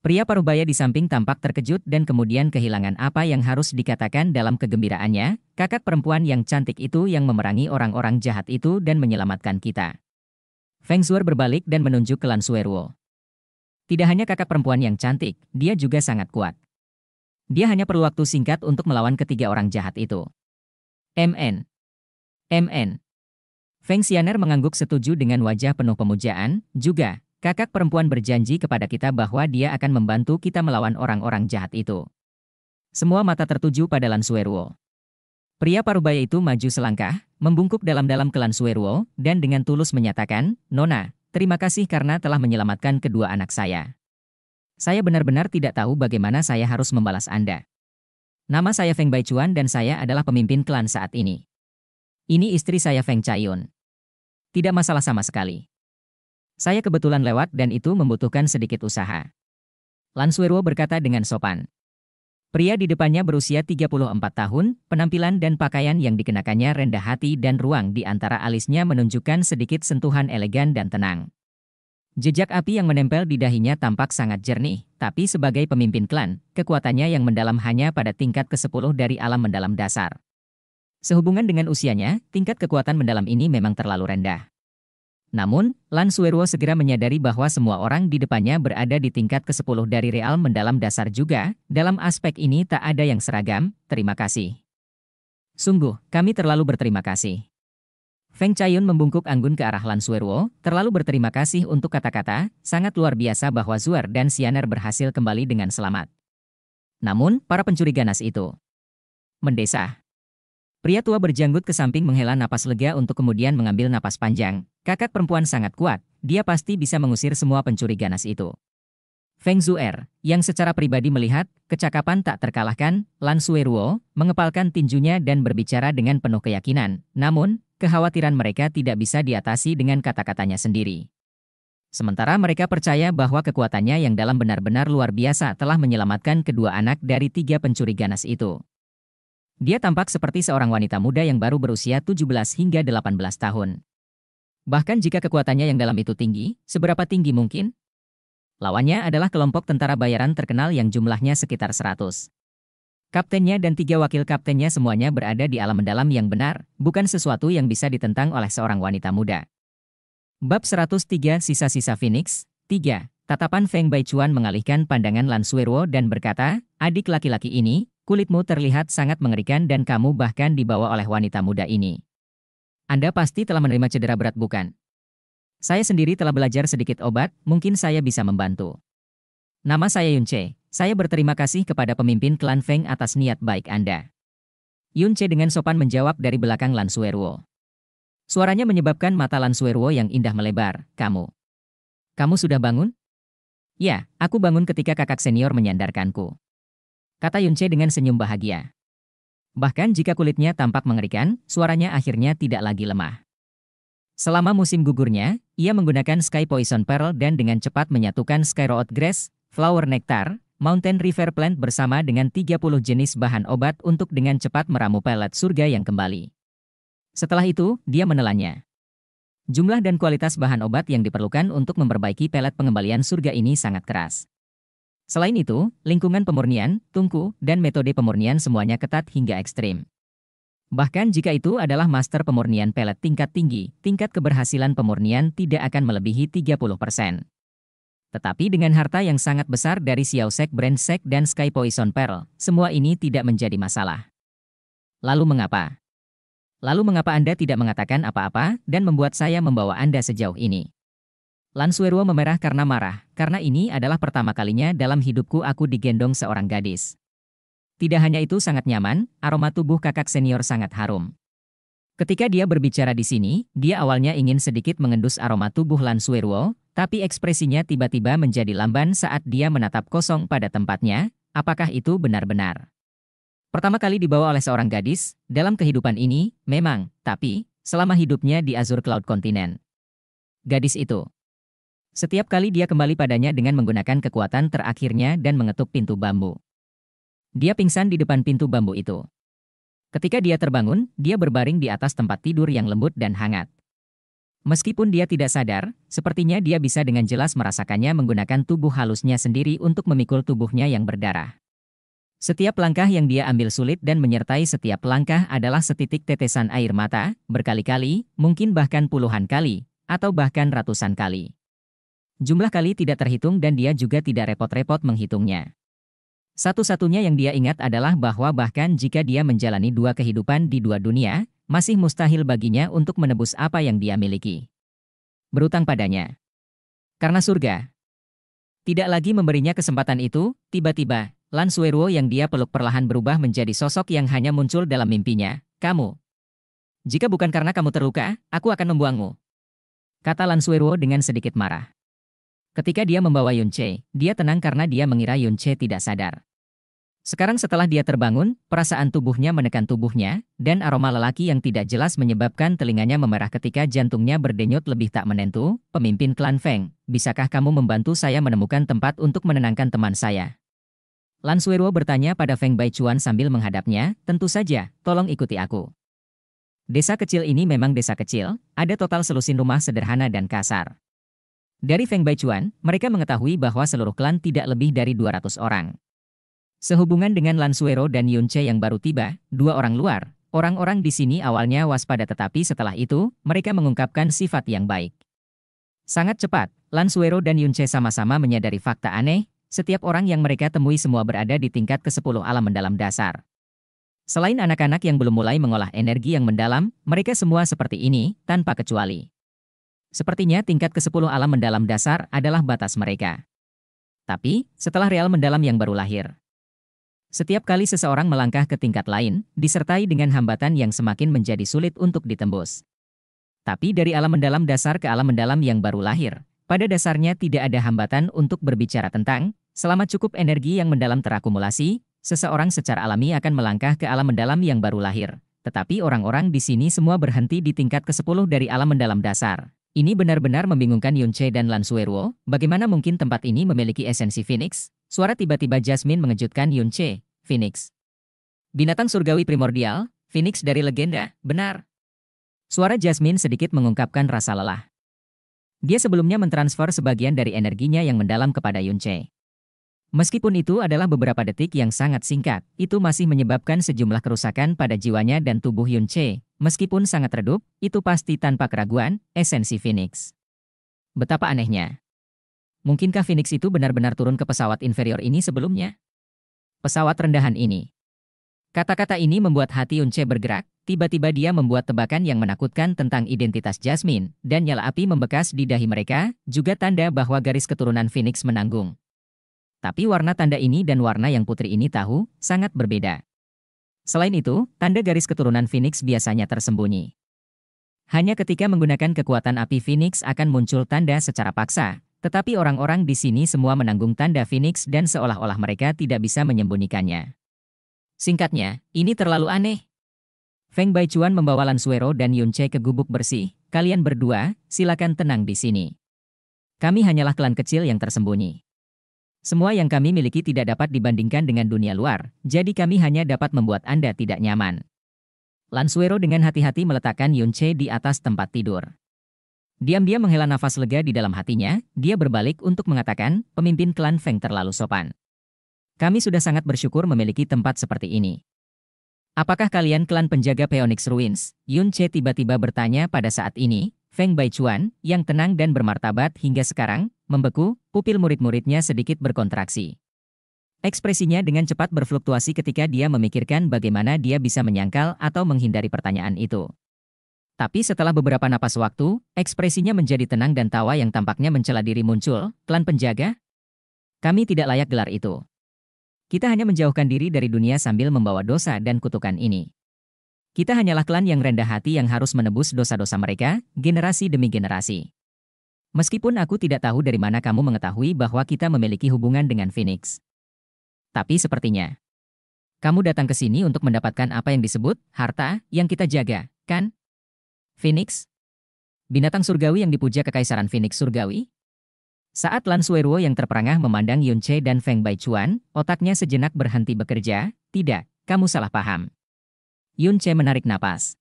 Pria parubaya di samping tampak terkejut dan kemudian kehilangan apa yang harus dikatakan dalam kegembiraannya, kakak perempuan yang cantik itu yang memerangi orang-orang jahat itu dan menyelamatkan kita. Feng Zuer berbalik dan menunjuk ke Lan Suerwo. Tidak hanya kakak perempuan yang cantik, dia juga sangat kuat. Dia hanya perlu waktu singkat untuk melawan ketiga orang jahat itu. MN. MN. Feng Xianer mengangguk setuju dengan wajah penuh pemujaan, juga, Kakak perempuan berjanji kepada kita bahwa dia akan membantu kita melawan orang-orang jahat itu. Semua mata tertuju pada Lansueruo. Pria parubaya itu maju selangkah, membungkuk dalam-dalam ke Lansueruo, dan dengan tulus menyatakan, Nona, terima kasih karena telah menyelamatkan kedua anak saya. Saya benar-benar tidak tahu bagaimana saya harus membalas Anda. Nama saya Feng Baichuan dan saya adalah pemimpin klan saat ini. Ini istri saya Feng Chaiyun. Tidak masalah sama sekali. Saya kebetulan lewat dan itu membutuhkan sedikit usaha. Lansuero berkata dengan sopan. Pria di depannya berusia 34 tahun, penampilan dan pakaian yang dikenakannya rendah hati dan ruang di antara alisnya menunjukkan sedikit sentuhan elegan dan tenang. Jejak api yang menempel di dahinya tampak sangat jernih, tapi sebagai pemimpin klan, kekuatannya yang mendalam hanya pada tingkat ke-10 dari alam mendalam dasar. Sehubungan dengan usianya, tingkat kekuatan mendalam ini memang terlalu rendah. Namun, Lansuero segera menyadari bahwa semua orang di depannya berada di tingkat ke-10 dari Real mendalam dasar juga, dalam aspek ini tak ada yang seragam, terima kasih. Sungguh, kami terlalu berterima kasih. Feng Chayun membungkuk anggun ke arah Lansuero, terlalu berterima kasih untuk kata-kata, sangat luar biasa bahwa Zuer dan Sianer berhasil kembali dengan selamat. Namun, para pencuri ganas itu mendesah. Pria tua berjanggut ke samping menghela napas lega untuk kemudian mengambil napas panjang. Kakak perempuan sangat kuat, dia pasti bisa mengusir semua pencuri ganas itu. Feng Zuer, yang secara pribadi melihat, kecakapan tak terkalahkan, Lan Sueruo, mengepalkan tinjunya dan berbicara dengan penuh keyakinan. Namun, kekhawatiran mereka tidak bisa diatasi dengan kata-katanya sendiri. Sementara mereka percaya bahwa kekuatannya yang dalam benar-benar luar biasa telah menyelamatkan kedua anak dari tiga pencuri ganas itu. Dia tampak seperti seorang wanita muda yang baru berusia 17 hingga 18 tahun. Bahkan jika kekuatannya yang dalam itu tinggi, seberapa tinggi mungkin? Lawannya adalah kelompok tentara bayaran terkenal yang jumlahnya sekitar 100. Kaptennya dan tiga wakil kaptennya semuanya berada di alam mendalam yang benar, bukan sesuatu yang bisa ditentang oleh seorang wanita muda. Bab 103 Sisa-sisa Phoenix 3. Tatapan Feng Baichuan mengalihkan pandangan Lan Suiruo dan berkata, adik laki-laki ini, Kulitmu terlihat sangat mengerikan dan kamu bahkan dibawa oleh wanita muda ini. Anda pasti telah menerima cedera berat bukan? Saya sendiri telah belajar sedikit obat, mungkin saya bisa membantu. Nama saya Yunche. Saya berterima kasih kepada pemimpin klan Feng atas niat baik Anda. Yunche dengan sopan menjawab dari belakang Lan Suero. Suaranya menyebabkan mata Lan Suero yang indah melebar. Kamu. Kamu sudah bangun? Ya, aku bangun ketika kakak senior menyandarkanku kata Yunche dengan senyum bahagia. Bahkan jika kulitnya tampak mengerikan, suaranya akhirnya tidak lagi lemah. Selama musim gugurnya, ia menggunakan Sky Poison Pearl dan dengan cepat menyatukan Sky Road Grass, Flower Nectar, Mountain River Plant bersama dengan 30 jenis bahan obat untuk dengan cepat meramu pelet surga yang kembali. Setelah itu, dia menelannya. Jumlah dan kualitas bahan obat yang diperlukan untuk memperbaiki pelet pengembalian surga ini sangat keras. Selain itu, lingkungan pemurnian, tungku, dan metode pemurnian semuanya ketat hingga ekstrim. Bahkan jika itu adalah master pemurnian pelet tingkat tinggi, tingkat keberhasilan pemurnian tidak akan melebihi 30%. Tetapi dengan harta yang sangat besar dari Xiao Xiaosek Sek dan Sky Poison Pearl, semua ini tidak menjadi masalah. Lalu mengapa? Lalu mengapa Anda tidak mengatakan apa-apa dan membuat saya membawa Anda sejauh ini? Lansuero memerah karena marah, karena ini adalah pertama kalinya dalam hidupku aku digendong seorang gadis. Tidak hanya itu sangat nyaman, aroma tubuh kakak senior sangat harum. Ketika dia berbicara di sini, dia awalnya ingin sedikit mengendus aroma tubuh Lansuero, tapi ekspresinya tiba-tiba menjadi lamban saat dia menatap kosong pada tempatnya, apakah itu benar-benar? Pertama kali dibawa oleh seorang gadis, dalam kehidupan ini, memang, tapi, selama hidupnya di Azure Cloud Continent. Gadis itu setiap kali dia kembali padanya dengan menggunakan kekuatan terakhirnya dan mengetuk pintu bambu. Dia pingsan di depan pintu bambu itu. Ketika dia terbangun, dia berbaring di atas tempat tidur yang lembut dan hangat. Meskipun dia tidak sadar, sepertinya dia bisa dengan jelas merasakannya menggunakan tubuh halusnya sendiri untuk memikul tubuhnya yang berdarah. Setiap langkah yang dia ambil sulit dan menyertai setiap langkah adalah setitik tetesan air mata, berkali-kali, mungkin bahkan puluhan kali, atau bahkan ratusan kali. Jumlah kali tidak terhitung dan dia juga tidak repot-repot menghitungnya. Satu-satunya yang dia ingat adalah bahwa bahkan jika dia menjalani dua kehidupan di dua dunia, masih mustahil baginya untuk menebus apa yang dia miliki. Berutang padanya. Karena surga. Tidak lagi memberinya kesempatan itu, tiba-tiba, Lan Sueruo yang dia peluk perlahan berubah menjadi sosok yang hanya muncul dalam mimpinya, kamu. Jika bukan karena kamu terluka, aku akan membuangmu. Kata Lan Sueruo dengan sedikit marah. Ketika dia membawa Yunche, dia tenang karena dia mengira Yunche tidak sadar. Sekarang setelah dia terbangun, perasaan tubuhnya menekan tubuhnya, dan aroma lelaki yang tidak jelas menyebabkan telinganya memerah ketika jantungnya berdenyut lebih tak menentu, pemimpin klan Feng, bisakah kamu membantu saya menemukan tempat untuk menenangkan teman saya? Lan Suero bertanya pada Feng Baichuan sambil menghadapnya, tentu saja, tolong ikuti aku. Desa kecil ini memang desa kecil, ada total selusin rumah sederhana dan kasar. Dari Feng Baichuan, mereka mengetahui bahwa seluruh klan tidak lebih dari 200 orang. Sehubungan dengan Lan Suero dan Yunche yang baru tiba, dua orang luar, orang-orang di sini awalnya waspada tetapi setelah itu, mereka mengungkapkan sifat yang baik. Sangat cepat, Lan Suero dan Yunche sama-sama menyadari fakta aneh, setiap orang yang mereka temui semua berada di tingkat ke-10 alam mendalam dasar. Selain anak-anak yang belum mulai mengolah energi yang mendalam, mereka semua seperti ini, tanpa kecuali. Sepertinya tingkat ke-10 alam mendalam dasar adalah batas mereka. Tapi, setelah real mendalam yang baru lahir, setiap kali seseorang melangkah ke tingkat lain, disertai dengan hambatan yang semakin menjadi sulit untuk ditembus. Tapi dari alam mendalam dasar ke alam mendalam yang baru lahir, pada dasarnya tidak ada hambatan untuk berbicara tentang, selama cukup energi yang mendalam terakumulasi, seseorang secara alami akan melangkah ke alam mendalam yang baru lahir. Tetapi orang-orang di sini semua berhenti di tingkat ke-10 dari alam mendalam dasar. Ini benar-benar membingungkan Yun Yunche dan Suero, bagaimana mungkin tempat ini memiliki esensi Phoenix? Suara tiba-tiba Jasmine mengejutkan Yun Yunche, Phoenix. Binatang surgawi primordial, Phoenix dari legenda, benar. Suara Jasmine sedikit mengungkapkan rasa lelah. Dia sebelumnya mentransfer sebagian dari energinya yang mendalam kepada Yun Yunche. Meskipun itu adalah beberapa detik yang sangat singkat, itu masih menyebabkan sejumlah kerusakan pada jiwanya dan tubuh Yun Che. Meskipun sangat redup, itu pasti tanpa keraguan, esensi Phoenix. Betapa anehnya. Mungkinkah Phoenix itu benar-benar turun ke pesawat inferior ini sebelumnya? Pesawat rendahan ini. Kata-kata ini membuat hati Yun Che bergerak, tiba-tiba dia membuat tebakan yang menakutkan tentang identitas Jasmine, dan nyala api membekas di dahi mereka, juga tanda bahwa garis keturunan Phoenix menanggung. Tapi warna tanda ini dan warna yang putri ini tahu, sangat berbeda. Selain itu, tanda garis keturunan Phoenix biasanya tersembunyi. Hanya ketika menggunakan kekuatan api Phoenix akan muncul tanda secara paksa, tetapi orang-orang di sini semua menanggung tanda Phoenix dan seolah-olah mereka tidak bisa menyembunyikannya. Singkatnya, ini terlalu aneh. Feng Baichuan membawa Lan Suero dan Yun Che ke gubuk bersih. Kalian berdua, silakan tenang di sini. Kami hanyalah klan kecil yang tersembunyi. Semua yang kami miliki tidak dapat dibandingkan dengan dunia luar, jadi kami hanya dapat membuat Anda tidak nyaman. Lansuero dengan hati-hati meletakkan Yunche di atas tempat tidur. Diam-diam menghela nafas lega di dalam hatinya, dia berbalik untuk mengatakan, pemimpin klan Feng terlalu sopan. Kami sudah sangat bersyukur memiliki tempat seperti ini. Apakah kalian klan penjaga Peonix Ruins? Yun Che tiba-tiba bertanya pada saat ini, Feng Baichuan, yang tenang dan bermartabat hingga sekarang, membeku, pupil murid-muridnya sedikit berkontraksi. Ekspresinya dengan cepat berfluktuasi ketika dia memikirkan bagaimana dia bisa menyangkal atau menghindari pertanyaan itu. Tapi setelah beberapa napas waktu, ekspresinya menjadi tenang dan tawa yang tampaknya mencela diri muncul, klan penjaga? Kami tidak layak gelar itu. Kita hanya menjauhkan diri dari dunia sambil membawa dosa dan kutukan ini. Kita hanyalah klan yang rendah hati yang harus menebus dosa-dosa mereka, generasi demi generasi. Meskipun aku tidak tahu dari mana kamu mengetahui bahwa kita memiliki hubungan dengan Phoenix. Tapi sepertinya, kamu datang ke sini untuk mendapatkan apa yang disebut harta yang kita jaga, kan? Phoenix? Binatang surgawi yang dipuja kekaisaran Phoenix surgawi? Saat Lan Sueruo yang terperangah memandang Yun Che dan Feng Baichuan, otaknya sejenak berhenti bekerja, tidak, kamu salah paham. Yun Che menarik napas.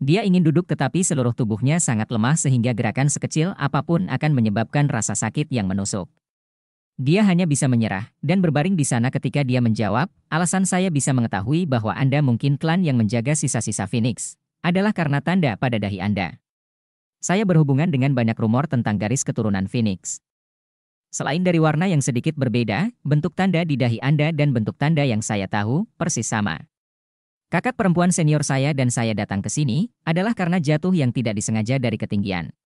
Dia ingin duduk tetapi seluruh tubuhnya sangat lemah sehingga gerakan sekecil apapun akan menyebabkan rasa sakit yang menusuk. Dia hanya bisa menyerah dan berbaring di sana ketika dia menjawab, alasan saya bisa mengetahui bahwa Anda mungkin klan yang menjaga sisa-sisa Phoenix adalah karena tanda pada dahi Anda. Saya berhubungan dengan banyak rumor tentang garis keturunan Phoenix. Selain dari warna yang sedikit berbeda, bentuk tanda di dahi Anda dan bentuk tanda yang saya tahu persis sama. Kakak perempuan senior saya dan saya datang ke sini adalah karena jatuh yang tidak disengaja dari ketinggian.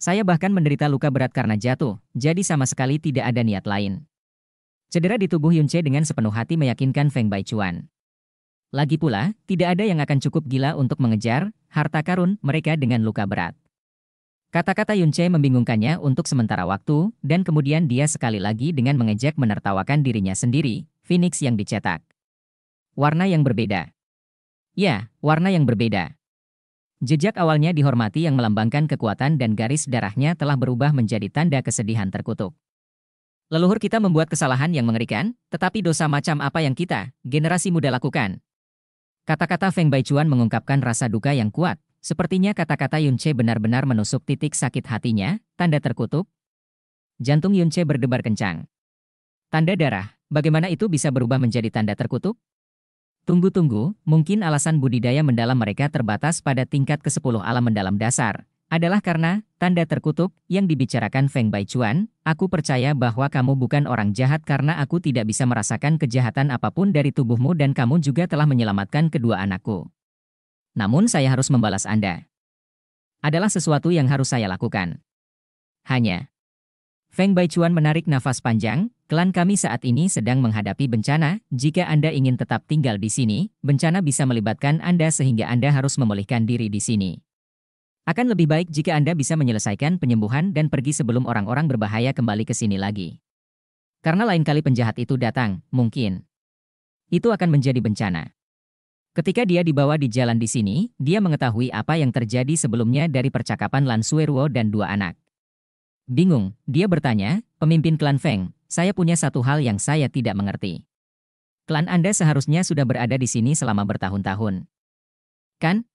Saya bahkan menderita luka berat karena jatuh, jadi sama sekali tidak ada niat lain. Cedera di tubuh Yunce dengan sepenuh hati meyakinkan Feng Baichuan. Lagi pula, tidak ada yang akan cukup gila untuk mengejar harta karun mereka dengan luka berat. Kata-kata Yunce membingungkannya untuk sementara waktu, dan kemudian dia sekali lagi dengan mengejek menertawakan dirinya sendiri, Phoenix yang dicetak. Warna yang berbeda. Ya, warna yang berbeda. Jejak awalnya dihormati yang melambangkan kekuatan dan garis darahnya telah berubah menjadi tanda kesedihan terkutuk. Leluhur kita membuat kesalahan yang mengerikan, tetapi dosa macam apa yang kita, generasi muda lakukan. Kata-kata Feng Baichuan mengungkapkan rasa duka yang kuat, Sepertinya kata-kata Yunce benar-benar menusuk titik sakit hatinya, tanda terkutuk. Jantung Yunce berdebar kencang. Tanda darah, bagaimana itu bisa berubah menjadi tanda terkutuk? Tunggu-tunggu, mungkin alasan budidaya mendalam mereka terbatas pada tingkat ke-10 alam mendalam dasar. Adalah karena, tanda terkutuk, yang dibicarakan Feng Baichuan, aku percaya bahwa kamu bukan orang jahat karena aku tidak bisa merasakan kejahatan apapun dari tubuhmu dan kamu juga telah menyelamatkan kedua anakku. Namun saya harus membalas Anda. Adalah sesuatu yang harus saya lakukan. Hanya. Feng Baichuan menarik nafas panjang, Klan kami saat ini sedang menghadapi bencana. Jika Anda ingin tetap tinggal di sini, bencana bisa melibatkan Anda sehingga Anda harus memulihkan diri di sini. Akan lebih baik jika Anda bisa menyelesaikan penyembuhan dan pergi sebelum orang-orang berbahaya kembali ke sini lagi. Karena lain kali penjahat itu datang, mungkin itu akan menjadi bencana. Ketika dia dibawa di jalan di sini, dia mengetahui apa yang terjadi sebelumnya dari percakapan Lan Sueruo dan dua anak. Bingung, dia bertanya, pemimpin klan Feng, saya punya satu hal yang saya tidak mengerti. Klan Anda seharusnya sudah berada di sini selama bertahun-tahun. Kan?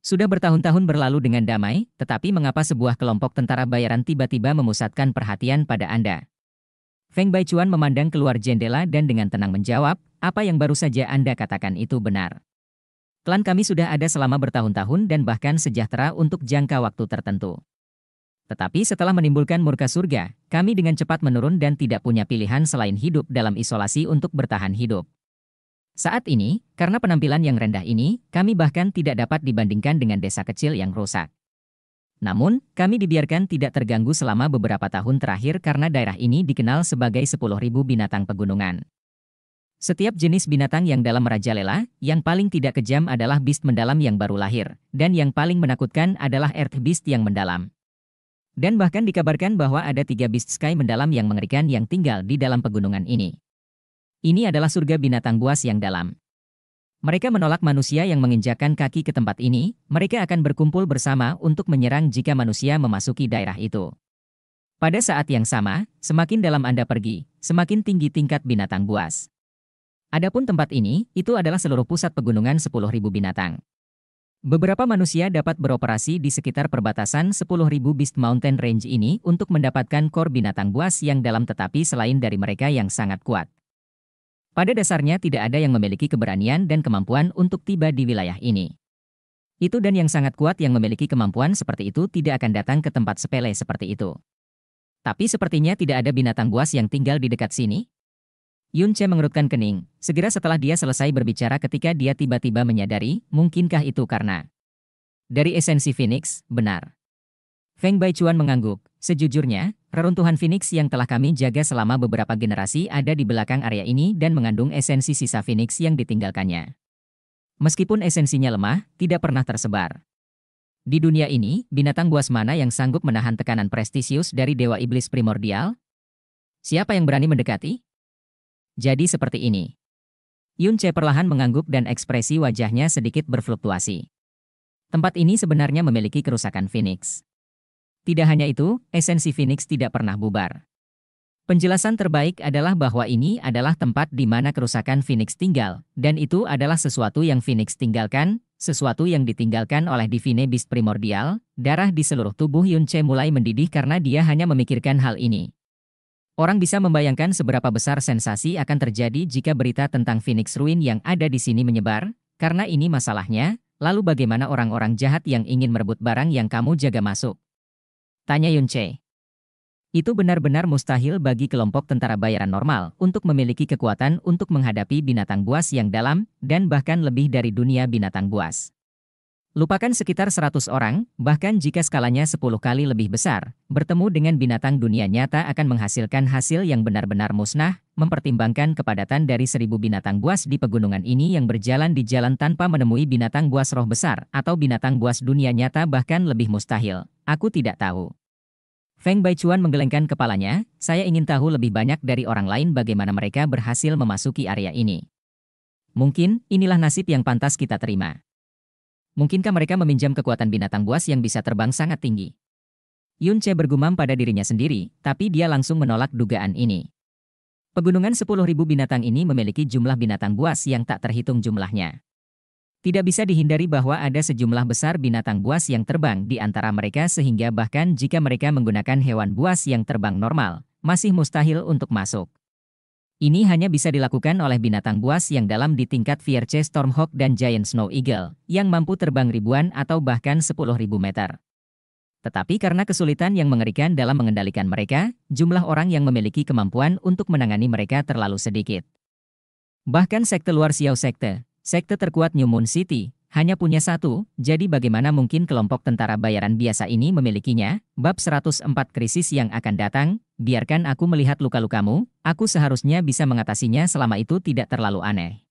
Sudah bertahun-tahun berlalu dengan damai, tetapi mengapa sebuah kelompok tentara bayaran tiba-tiba memusatkan perhatian pada Anda? Feng Baichuan memandang keluar jendela dan dengan tenang menjawab, apa yang baru saja Anda katakan itu benar. Klan kami sudah ada selama bertahun-tahun dan bahkan sejahtera untuk jangka waktu tertentu. Tetapi setelah menimbulkan murka surga, kami dengan cepat menurun dan tidak punya pilihan selain hidup dalam isolasi untuk bertahan hidup. Saat ini, karena penampilan yang rendah ini, kami bahkan tidak dapat dibandingkan dengan desa kecil yang rusak. Namun, kami dibiarkan tidak terganggu selama beberapa tahun terakhir karena daerah ini dikenal sebagai 10.000 binatang pegunungan. Setiap jenis binatang yang dalam merajalela, yang paling tidak kejam adalah beast mendalam yang baru lahir, dan yang paling menakutkan adalah earth beast yang mendalam. Dan bahkan dikabarkan bahwa ada tiga beast sky mendalam yang mengerikan yang tinggal di dalam pegunungan ini. Ini adalah surga binatang buas yang dalam. Mereka menolak manusia yang menginjakan kaki ke tempat ini, mereka akan berkumpul bersama untuk menyerang jika manusia memasuki daerah itu. Pada saat yang sama, semakin dalam Anda pergi, semakin tinggi tingkat binatang buas. Adapun tempat ini, itu adalah seluruh pusat pegunungan 10.000 binatang. Beberapa manusia dapat beroperasi di sekitar perbatasan 10.000 Beast Mountain Range ini untuk mendapatkan kor binatang buas yang dalam tetapi selain dari mereka yang sangat kuat. Pada dasarnya tidak ada yang memiliki keberanian dan kemampuan untuk tiba di wilayah ini. Itu dan yang sangat kuat yang memiliki kemampuan seperti itu tidak akan datang ke tempat sepele seperti itu. Tapi sepertinya tidak ada binatang buas yang tinggal di dekat sini, Yun Che mengerutkan kening, segera setelah dia selesai berbicara ketika dia tiba-tiba menyadari, mungkinkah itu karena dari esensi Phoenix, benar. Feng Bai Baichuan mengangguk. Sejujurnya, reruntuhan Phoenix yang telah kami jaga selama beberapa generasi ada di belakang area ini dan mengandung esensi sisa Phoenix yang ditinggalkannya. Meskipun esensinya lemah, tidak pernah tersebar. Di dunia ini, binatang buas mana yang sanggup menahan tekanan prestisius dari Dewa Iblis Primordial? Siapa yang berani mendekati? Jadi seperti ini. Yun Che perlahan mengangguk dan ekspresi wajahnya sedikit berfluktuasi. Tempat ini sebenarnya memiliki kerusakan Phoenix. Tidak hanya itu, esensi Phoenix tidak pernah bubar. Penjelasan terbaik adalah bahwa ini adalah tempat di mana kerusakan Phoenix tinggal, dan itu adalah sesuatu yang Phoenix tinggalkan, sesuatu yang ditinggalkan oleh Divine Beast primordial, darah di seluruh tubuh Yun Che mulai mendidih karena dia hanya memikirkan hal ini. Orang bisa membayangkan seberapa besar sensasi akan terjadi jika berita tentang Phoenix Ruin yang ada di sini menyebar, karena ini masalahnya, lalu bagaimana orang-orang jahat yang ingin merebut barang yang kamu jaga masuk? Tanya Yun Che. Itu benar-benar mustahil bagi kelompok tentara bayaran normal untuk memiliki kekuatan untuk menghadapi binatang buas yang dalam dan bahkan lebih dari dunia binatang buas. Lupakan sekitar 100 orang, bahkan jika skalanya 10 kali lebih besar, bertemu dengan binatang dunia nyata akan menghasilkan hasil yang benar-benar musnah, mempertimbangkan kepadatan dari seribu binatang buas di pegunungan ini yang berjalan di jalan tanpa menemui binatang buas roh besar atau binatang buas dunia nyata bahkan lebih mustahil. Aku tidak tahu. Feng Baichuan menggelengkan kepalanya, saya ingin tahu lebih banyak dari orang lain bagaimana mereka berhasil memasuki area ini. Mungkin, inilah nasib yang pantas kita terima. Mungkinkah mereka meminjam kekuatan binatang buas yang bisa terbang sangat tinggi? Yun Che bergumam pada dirinya sendiri, tapi dia langsung menolak dugaan ini. Pegunungan 10.000 binatang ini memiliki jumlah binatang buas yang tak terhitung jumlahnya. Tidak bisa dihindari bahwa ada sejumlah besar binatang buas yang terbang di antara mereka sehingga bahkan jika mereka menggunakan hewan buas yang terbang normal, masih mustahil untuk masuk. Ini hanya bisa dilakukan oleh binatang buas yang dalam di tingkat VRC Stormhawk dan Giant Snow Eagle, yang mampu terbang ribuan atau bahkan 10.000 meter. Tetapi karena kesulitan yang mengerikan dalam mengendalikan mereka, jumlah orang yang memiliki kemampuan untuk menangani mereka terlalu sedikit. Bahkan sekte luar Xiao Sekte, sekte terkuat New Moon City, hanya punya satu, jadi bagaimana mungkin kelompok tentara bayaran biasa ini memilikinya? Bab 104 krisis yang akan datang, biarkan aku melihat luka-lukamu, aku seharusnya bisa mengatasinya selama itu tidak terlalu aneh.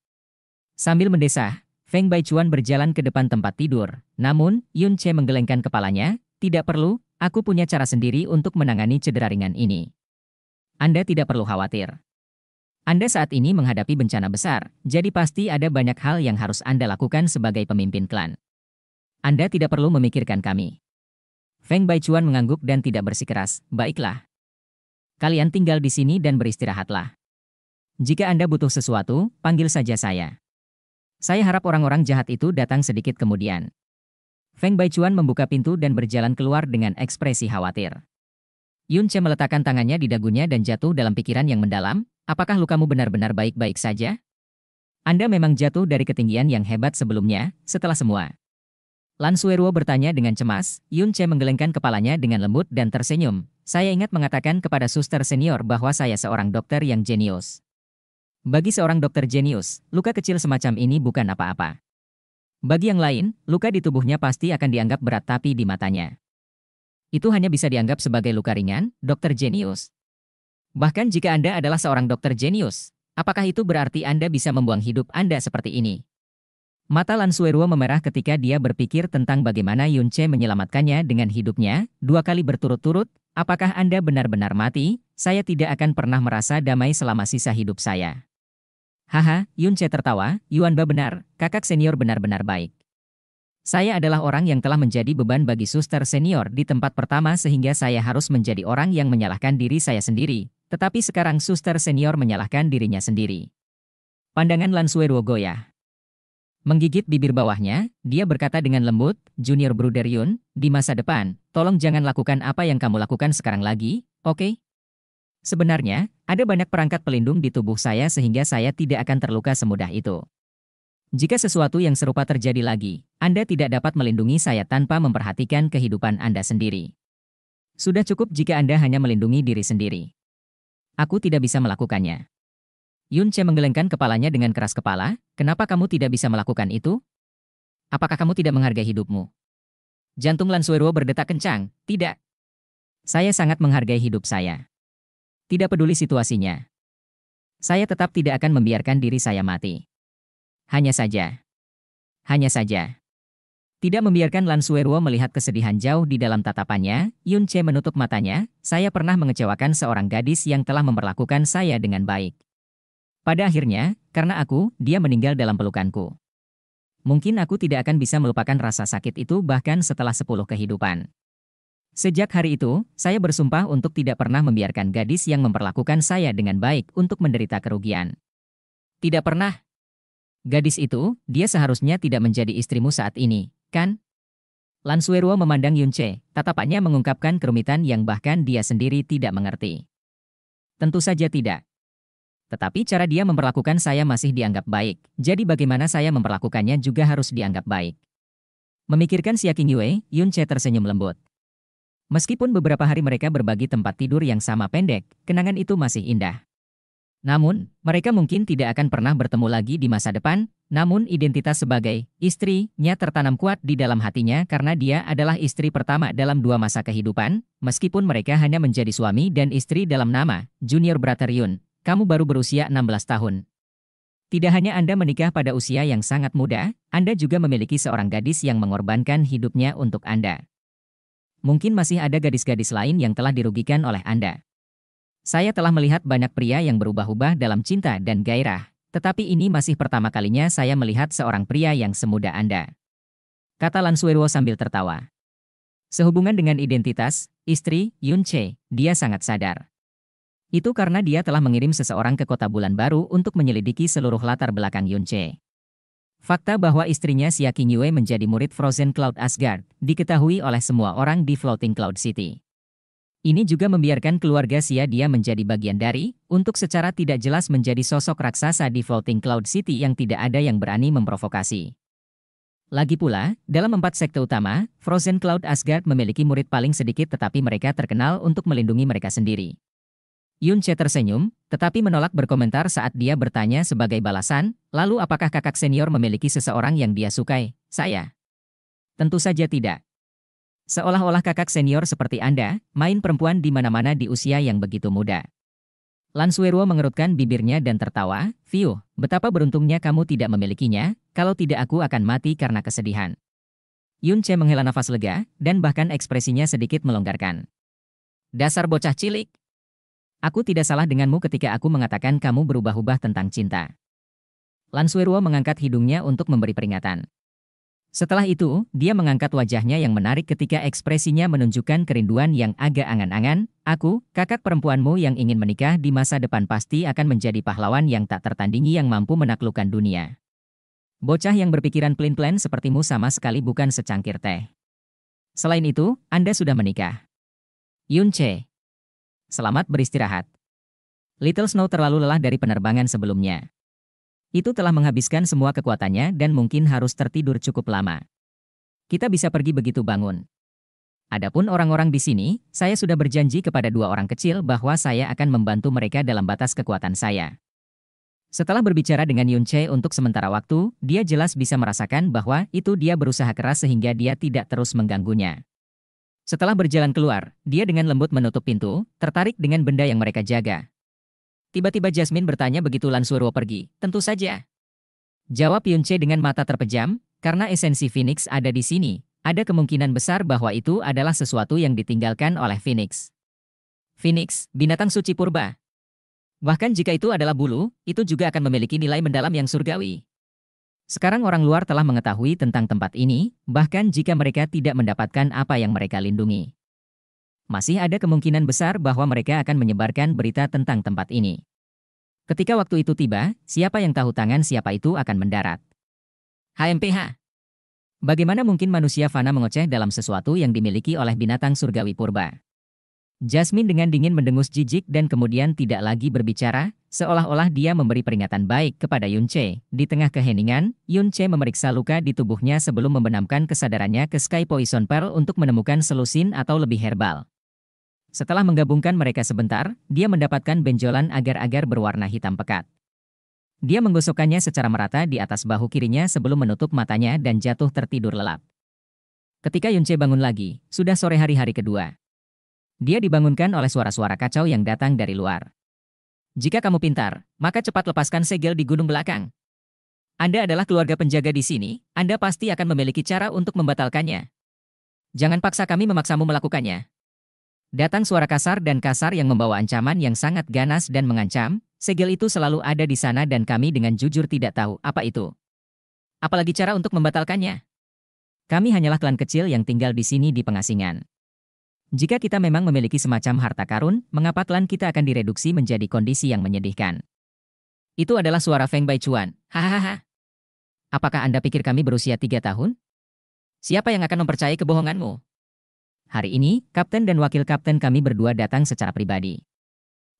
Sambil mendesah, Feng Baichuan berjalan ke depan tempat tidur. Namun, Yun Che menggelengkan kepalanya, tidak perlu, aku punya cara sendiri untuk menangani cedera ringan ini. Anda tidak perlu khawatir. Anda saat ini menghadapi bencana besar, jadi pasti ada banyak hal yang harus Anda lakukan sebagai pemimpin klan. Anda tidak perlu memikirkan kami. Feng Baichuan mengangguk dan tidak bersikeras, baiklah. Kalian tinggal di sini dan beristirahatlah. Jika Anda butuh sesuatu, panggil saja saya. Saya harap orang-orang jahat itu datang sedikit kemudian. Feng Baichuan membuka pintu dan berjalan keluar dengan ekspresi khawatir. Yunce meletakkan tangannya di dagunya dan jatuh dalam pikiran yang mendalam, apakah lukamu benar-benar baik-baik saja? Anda memang jatuh dari ketinggian yang hebat sebelumnya, setelah semua. Lan Sueruo bertanya dengan cemas, Yunce menggelengkan kepalanya dengan lembut dan tersenyum. Saya ingat mengatakan kepada suster senior bahwa saya seorang dokter yang jenius. Bagi seorang dokter jenius, luka kecil semacam ini bukan apa-apa. Bagi yang lain, luka di tubuhnya pasti akan dianggap berat tapi di matanya itu hanya bisa dianggap sebagai luka ringan, dokter jenius. Bahkan jika Anda adalah seorang dokter jenius, apakah itu berarti Anda bisa membuang hidup Anda seperti ini? Mata Lansueruo memerah ketika dia berpikir tentang bagaimana Yunche menyelamatkannya dengan hidupnya, dua kali berturut-turut, apakah Anda benar-benar mati, saya tidak akan pernah merasa damai selama sisa hidup saya. Haha, Yunche tertawa, Yuanba benar, kakak senior benar-benar baik. Saya adalah orang yang telah menjadi beban bagi suster senior di tempat pertama sehingga saya harus menjadi orang yang menyalahkan diri saya sendiri, tetapi sekarang suster senior menyalahkan dirinya sendiri. Pandangan Lansuero Ruogoya Menggigit bibir bawahnya, dia berkata dengan lembut, Junior Bruder Yun, di masa depan, tolong jangan lakukan apa yang kamu lakukan sekarang lagi, oke? Okay? Sebenarnya, ada banyak perangkat pelindung di tubuh saya sehingga saya tidak akan terluka semudah itu. Jika sesuatu yang serupa terjadi lagi, Anda tidak dapat melindungi saya tanpa memperhatikan kehidupan Anda sendiri. Sudah cukup jika Anda hanya melindungi diri sendiri. Aku tidak bisa melakukannya. Yun Che menggelengkan kepalanya dengan keras kepala, kenapa kamu tidak bisa melakukan itu? Apakah kamu tidak menghargai hidupmu? Jantung Lan Suero berdetak kencang, tidak. Saya sangat menghargai hidup saya. Tidak peduli situasinya. Saya tetap tidak akan membiarkan diri saya mati. Hanya saja. Hanya saja. Tidak membiarkan Lansueruo melihat kesedihan jauh di dalam tatapannya, Yun Che menutup matanya, saya pernah mengecewakan seorang gadis yang telah memperlakukan saya dengan baik. Pada akhirnya, karena aku, dia meninggal dalam pelukanku. Mungkin aku tidak akan bisa melupakan rasa sakit itu bahkan setelah sepuluh kehidupan. Sejak hari itu, saya bersumpah untuk tidak pernah membiarkan gadis yang memperlakukan saya dengan baik untuk menderita kerugian. Tidak pernah. Gadis itu, dia seharusnya tidak menjadi istrimu saat ini, kan? Lansueruo memandang Yunce, tatapannya mengungkapkan kerumitan yang bahkan dia sendiri tidak mengerti. Tentu saja tidak. Tetapi cara dia memperlakukan saya masih dianggap baik, jadi bagaimana saya memperlakukannya juga harus dianggap baik. Memikirkan Xia Yue, Yunce tersenyum lembut. Meskipun beberapa hari mereka berbagi tempat tidur yang sama pendek, kenangan itu masih indah. Namun, mereka mungkin tidak akan pernah bertemu lagi di masa depan, namun identitas sebagai istrinya tertanam kuat di dalam hatinya karena dia adalah istri pertama dalam dua masa kehidupan, meskipun mereka hanya menjadi suami dan istri dalam nama, Junior Brother Yun, kamu baru berusia 16 tahun. Tidak hanya Anda menikah pada usia yang sangat muda, Anda juga memiliki seorang gadis yang mengorbankan hidupnya untuk Anda. Mungkin masih ada gadis-gadis lain yang telah dirugikan oleh Anda. Saya telah melihat banyak pria yang berubah-ubah dalam cinta dan gairah, tetapi ini masih pertama kalinya saya melihat seorang pria yang semuda Anda. Kata Lansuero sambil tertawa. Sehubungan dengan identitas, istri, Yun Che, dia sangat sadar. Itu karena dia telah mengirim seseorang ke kota bulan baru untuk menyelidiki seluruh latar belakang Yun Che. Fakta bahwa istrinya Xia Qingyue menjadi murid Frozen Cloud Asgard diketahui oleh semua orang di Floating Cloud City. Ini juga membiarkan keluarga Sia dia menjadi bagian dari, untuk secara tidak jelas menjadi sosok raksasa di Floating Cloud City yang tidak ada yang berani memprovokasi. Lagi pula, dalam empat sekte utama, Frozen Cloud Asgard memiliki murid paling sedikit tetapi mereka terkenal untuk melindungi mereka sendiri. Yunche tersenyum, tetapi menolak berkomentar saat dia bertanya sebagai balasan, lalu apakah kakak senior memiliki seseorang yang dia sukai, saya? Tentu saja tidak. Seolah-olah kakak senior seperti Anda, main perempuan di mana-mana di usia yang begitu muda. Lansuero mengerutkan bibirnya dan tertawa, View, betapa beruntungnya kamu tidak memilikinya, kalau tidak aku akan mati karena kesedihan. Yun Che menghela nafas lega, dan bahkan ekspresinya sedikit melonggarkan. Dasar bocah cilik. Aku tidak salah denganmu ketika aku mengatakan kamu berubah-ubah tentang cinta. Lansuero mengangkat hidungnya untuk memberi peringatan. Setelah itu, dia mengangkat wajahnya yang menarik ketika ekspresinya menunjukkan kerinduan yang agak angan-angan, aku, kakak perempuanmu yang ingin menikah di masa depan pasti akan menjadi pahlawan yang tak tertandingi yang mampu menaklukkan dunia. Bocah yang berpikiran plin-plan sepertimu sama sekali bukan secangkir teh. Selain itu, Anda sudah menikah. Yun Che. Selamat beristirahat. Little Snow terlalu lelah dari penerbangan sebelumnya. Itu telah menghabiskan semua kekuatannya dan mungkin harus tertidur cukup lama. Kita bisa pergi begitu bangun. Adapun orang-orang di sini, saya sudah berjanji kepada dua orang kecil bahwa saya akan membantu mereka dalam batas kekuatan saya. Setelah berbicara dengan Yun Che untuk sementara waktu, dia jelas bisa merasakan bahwa itu dia berusaha keras sehingga dia tidak terus mengganggunya. Setelah berjalan keluar, dia dengan lembut menutup pintu, tertarik dengan benda yang mereka jaga. Tiba-tiba Jasmine bertanya begitu Lan Suruo pergi. Tentu saja. Jawab Yunche dengan mata terpejam, karena esensi Phoenix ada di sini. Ada kemungkinan besar bahwa itu adalah sesuatu yang ditinggalkan oleh Phoenix. Phoenix, binatang suci purba. Bahkan jika itu adalah bulu, itu juga akan memiliki nilai mendalam yang surgawi. Sekarang orang luar telah mengetahui tentang tempat ini, bahkan jika mereka tidak mendapatkan apa yang mereka lindungi masih ada kemungkinan besar bahwa mereka akan menyebarkan berita tentang tempat ini. Ketika waktu itu tiba, siapa yang tahu tangan siapa itu akan mendarat. HMPH Bagaimana mungkin manusia fana mengoceh dalam sesuatu yang dimiliki oleh binatang surgawi purba? Jasmine dengan dingin mendengus jijik dan kemudian tidak lagi berbicara, seolah-olah dia memberi peringatan baik kepada Yun Che. Di tengah keheningan, Yun Che memeriksa luka di tubuhnya sebelum membenamkan kesadarannya ke Sky Poison Pearl untuk menemukan selusin atau lebih herbal. Setelah menggabungkan mereka sebentar, dia mendapatkan benjolan agar-agar berwarna hitam pekat. Dia menggosokkannya secara merata di atas bahu kirinya sebelum menutup matanya dan jatuh tertidur lelap. Ketika Yunce bangun lagi, sudah sore hari-hari kedua. Dia dibangunkan oleh suara-suara kacau yang datang dari luar. Jika kamu pintar, maka cepat lepaskan segel di gunung belakang. Anda adalah keluarga penjaga di sini, Anda pasti akan memiliki cara untuk membatalkannya. Jangan paksa kami memaksamu melakukannya, Datang suara kasar dan kasar yang membawa ancaman yang sangat ganas dan mengancam, segel itu selalu ada di sana dan kami dengan jujur tidak tahu apa itu. Apalagi cara untuk membatalkannya. Kami hanyalah klan kecil yang tinggal di sini di pengasingan. Jika kita memang memiliki semacam harta karun, mengapa klan kita akan direduksi menjadi kondisi yang menyedihkan? Itu adalah suara Feng Bai Chuan. Hahaha. Apakah Anda pikir kami berusia tiga tahun? Siapa yang akan mempercayai kebohonganmu? Hari ini, kapten dan wakil kapten kami berdua datang secara pribadi.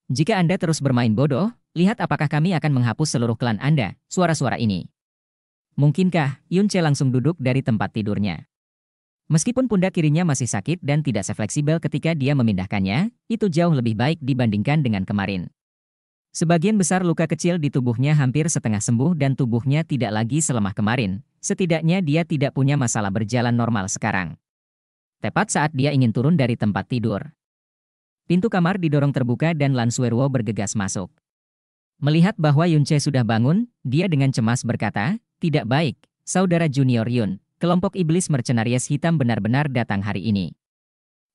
Jika Anda terus bermain bodoh, lihat apakah kami akan menghapus seluruh klan Anda, suara-suara ini. Mungkinkah, Yun Che langsung duduk dari tempat tidurnya. Meskipun pundak kirinya masih sakit dan tidak sefleksibel ketika dia memindahkannya, itu jauh lebih baik dibandingkan dengan kemarin. Sebagian besar luka kecil di tubuhnya hampir setengah sembuh dan tubuhnya tidak lagi selemah kemarin, setidaknya dia tidak punya masalah berjalan normal sekarang tepat saat dia ingin turun dari tempat tidur. Pintu kamar didorong terbuka dan Suerwo bergegas masuk. Melihat bahwa Yunce sudah bangun, dia dengan cemas berkata, tidak baik, saudara junior Yun, kelompok iblis mercenaries hitam benar-benar datang hari ini.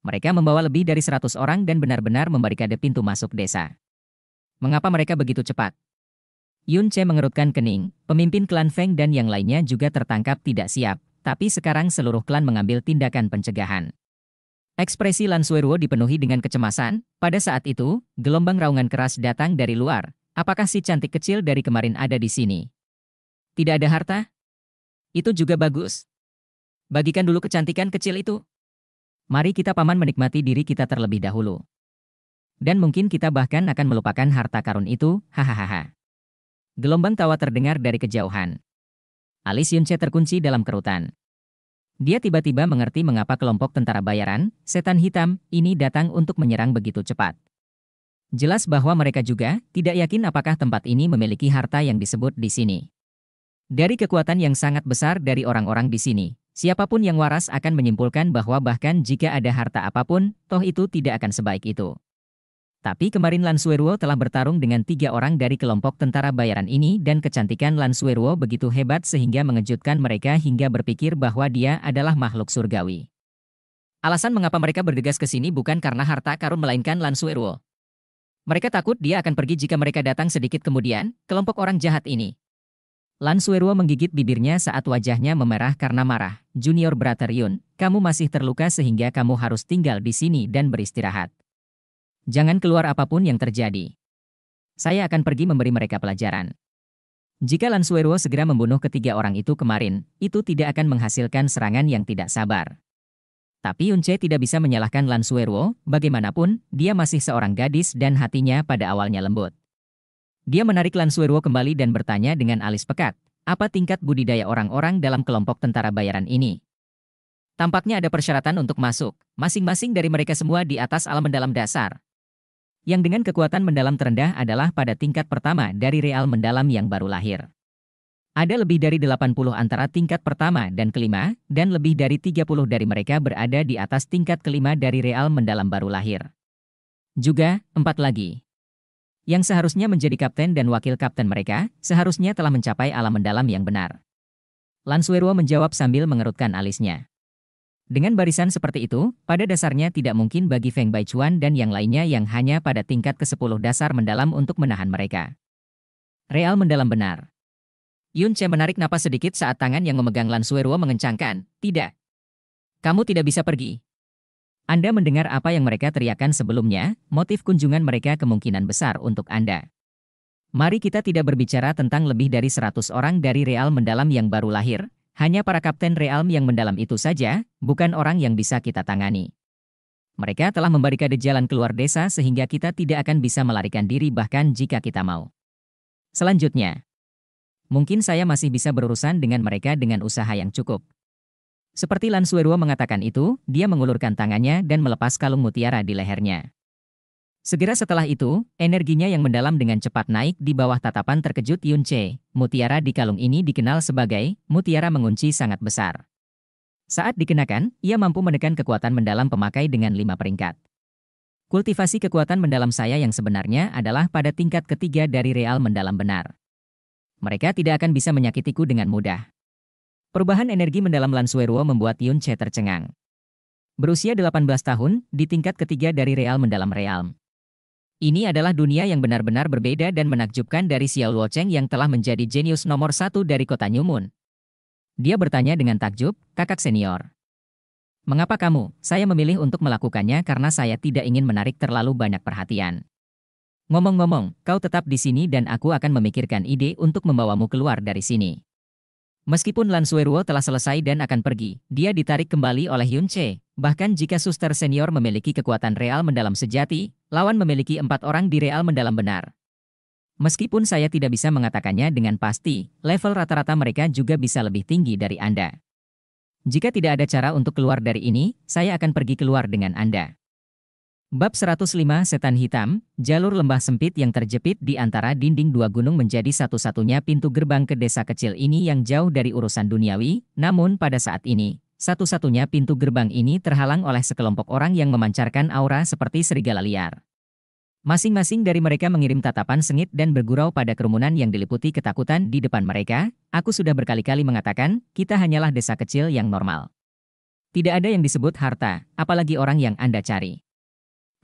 Mereka membawa lebih dari seratus orang dan benar-benar membarikade pintu masuk desa. Mengapa mereka begitu cepat? Yun Che mengerutkan kening, pemimpin klan Feng dan yang lainnya juga tertangkap tidak siap, tapi sekarang seluruh klan mengambil tindakan pencegahan. Ekspresi Lansueruo dipenuhi dengan kecemasan, pada saat itu, gelombang raungan keras datang dari luar. Apakah si cantik kecil dari kemarin ada di sini? Tidak ada harta? Itu juga bagus. Bagikan dulu kecantikan kecil itu. Mari kita paman menikmati diri kita terlebih dahulu. Dan mungkin kita bahkan akan melupakan harta karun itu, hahaha. Gelombang tawa terdengar dari kejauhan. Alis Yunce terkunci dalam kerutan. Dia tiba-tiba mengerti mengapa kelompok tentara bayaran, setan hitam, ini datang untuk menyerang begitu cepat. Jelas bahwa mereka juga tidak yakin apakah tempat ini memiliki harta yang disebut di sini. Dari kekuatan yang sangat besar dari orang-orang di sini, siapapun yang waras akan menyimpulkan bahwa bahkan jika ada harta apapun, toh itu tidak akan sebaik itu. Tapi kemarin Lansueruo telah bertarung dengan tiga orang dari kelompok tentara bayaran ini dan kecantikan Lansueruo begitu hebat sehingga mengejutkan mereka hingga berpikir bahwa dia adalah makhluk surgawi. Alasan mengapa mereka bergegas ke sini bukan karena harta karun melainkan Lansueruo. Mereka takut dia akan pergi jika mereka datang sedikit kemudian, kelompok orang jahat ini. Lansueruo menggigit bibirnya saat wajahnya memerah karena marah. Junior Brother Yun, kamu masih terluka sehingga kamu harus tinggal di sini dan beristirahat. Jangan keluar apapun yang terjadi. Saya akan pergi memberi mereka pelajaran. Jika Lansuero segera membunuh ketiga orang itu kemarin, itu tidak akan menghasilkan serangan yang tidak sabar. Tapi Yunce tidak bisa menyalahkan Lansuero, bagaimanapun, dia masih seorang gadis dan hatinya pada awalnya lembut. Dia menarik Lansuero kembali dan bertanya dengan alis pekat, apa tingkat budidaya orang-orang dalam kelompok tentara bayaran ini? Tampaknya ada persyaratan untuk masuk, masing-masing dari mereka semua di atas alam mendalam dasar, yang dengan kekuatan mendalam terendah adalah pada tingkat pertama dari real mendalam yang baru lahir. Ada lebih dari 80 antara tingkat pertama dan kelima, dan lebih dari 30 dari mereka berada di atas tingkat kelima dari real mendalam baru lahir. Juga, empat lagi. Yang seharusnya menjadi kapten dan wakil kapten mereka, seharusnya telah mencapai alam mendalam yang benar. Lansuero menjawab sambil mengerutkan alisnya. Dengan barisan seperti itu, pada dasarnya tidak mungkin bagi Feng Baichuan dan yang lainnya yang hanya pada tingkat ke-10 dasar mendalam untuk menahan mereka. Real mendalam benar. Yun Che menarik napas sedikit saat tangan yang memegang Lan Sueruo mengencangkan, tidak. Kamu tidak bisa pergi. Anda mendengar apa yang mereka teriakan sebelumnya, motif kunjungan mereka kemungkinan besar untuk Anda. Mari kita tidak berbicara tentang lebih dari 100 orang dari Real mendalam yang baru lahir, hanya para kapten realm yang mendalam itu saja, bukan orang yang bisa kita tangani. Mereka telah membarikade jalan keluar desa sehingga kita tidak akan bisa melarikan diri bahkan jika kita mau. Selanjutnya, mungkin saya masih bisa berurusan dengan mereka dengan usaha yang cukup. Seperti Lansuerua mengatakan itu, dia mengulurkan tangannya dan melepas kalung mutiara di lehernya. Segera setelah itu, energinya yang mendalam dengan cepat naik di bawah tatapan terkejut Yun Che. Mutiara di kalung ini dikenal sebagai mutiara mengunci sangat besar. Saat dikenakan, ia mampu menekan kekuatan mendalam pemakai dengan lima peringkat. Kultivasi kekuatan mendalam saya yang sebenarnya adalah pada tingkat ketiga dari real mendalam benar. Mereka tidak akan bisa menyakitiku dengan mudah. Perubahan energi mendalam Sueruo membuat Yun Che tercengang. Berusia 18 tahun, di tingkat ketiga dari real mendalam realm. Ini adalah dunia yang benar-benar berbeda dan menakjubkan dari Xiao Luocheng yang telah menjadi jenius nomor satu dari kota New Moon. Dia bertanya dengan takjub, kakak senior. Mengapa kamu? Saya memilih untuk melakukannya karena saya tidak ingin menarik terlalu banyak perhatian. Ngomong-ngomong, kau tetap di sini dan aku akan memikirkan ide untuk membawamu keluar dari sini. Meskipun Lan Sueruo telah selesai dan akan pergi, dia ditarik kembali oleh Yun Che, Bahkan jika suster senior memiliki kekuatan real mendalam sejati, lawan memiliki empat orang di real mendalam benar. Meskipun saya tidak bisa mengatakannya dengan pasti, level rata-rata mereka juga bisa lebih tinggi dari Anda. Jika tidak ada cara untuk keluar dari ini, saya akan pergi keluar dengan Anda. Bab 105 Setan Hitam, jalur lembah sempit yang terjepit di antara dinding dua gunung menjadi satu-satunya pintu gerbang ke desa kecil ini yang jauh dari urusan duniawi, namun pada saat ini, satu-satunya pintu gerbang ini terhalang oleh sekelompok orang yang memancarkan aura seperti serigala liar. Masing-masing dari mereka mengirim tatapan sengit dan bergurau pada kerumunan yang diliputi ketakutan di depan mereka. Aku sudah berkali-kali mengatakan, kita hanyalah desa kecil yang normal. Tidak ada yang disebut harta, apalagi orang yang Anda cari.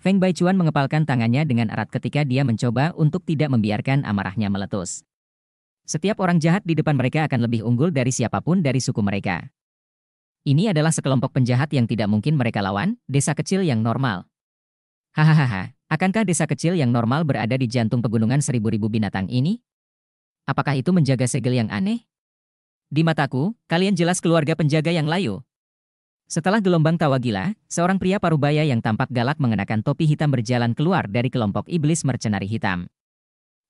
Feng Baichuan mengepalkan tangannya dengan erat ketika dia mencoba untuk tidak membiarkan amarahnya meletus. Setiap orang jahat di depan mereka akan lebih unggul dari siapapun dari suku mereka. Ini adalah sekelompok penjahat yang tidak mungkin mereka lawan, desa kecil yang normal. Hahaha, akankah desa kecil yang normal berada di jantung pegunungan seribu-ribu binatang ini? Apakah itu menjaga segel yang aneh? Di mataku, kalian jelas keluarga penjaga yang layu. Setelah gelombang tawa gila, seorang pria parubaya yang tampak galak mengenakan topi hitam berjalan keluar dari kelompok iblis mercenari hitam.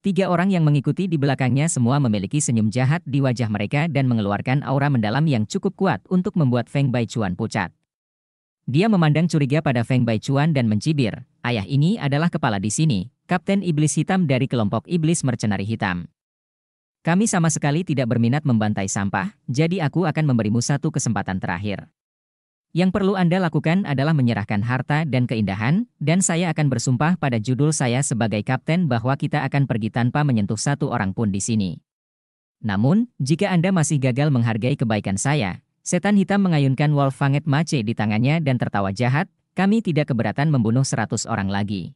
Tiga orang yang mengikuti di belakangnya semua memiliki senyum jahat di wajah mereka dan mengeluarkan aura mendalam yang cukup kuat untuk membuat Feng Baichuan pucat. Dia memandang curiga pada Feng Baichuan dan mencibir, ayah ini adalah kepala di sini, Kapten Iblis Hitam dari kelompok Iblis Mercenari Hitam. Kami sama sekali tidak berminat membantai sampah, jadi aku akan memberimu satu kesempatan terakhir. Yang perlu Anda lakukan adalah menyerahkan harta dan keindahan, dan saya akan bersumpah pada judul saya sebagai kapten bahwa kita akan pergi tanpa menyentuh satu orang pun di sini. Namun, jika Anda masih gagal menghargai kebaikan saya, setan hitam mengayunkan Wolfanget Mace di tangannya dan tertawa jahat, kami tidak keberatan membunuh seratus orang lagi.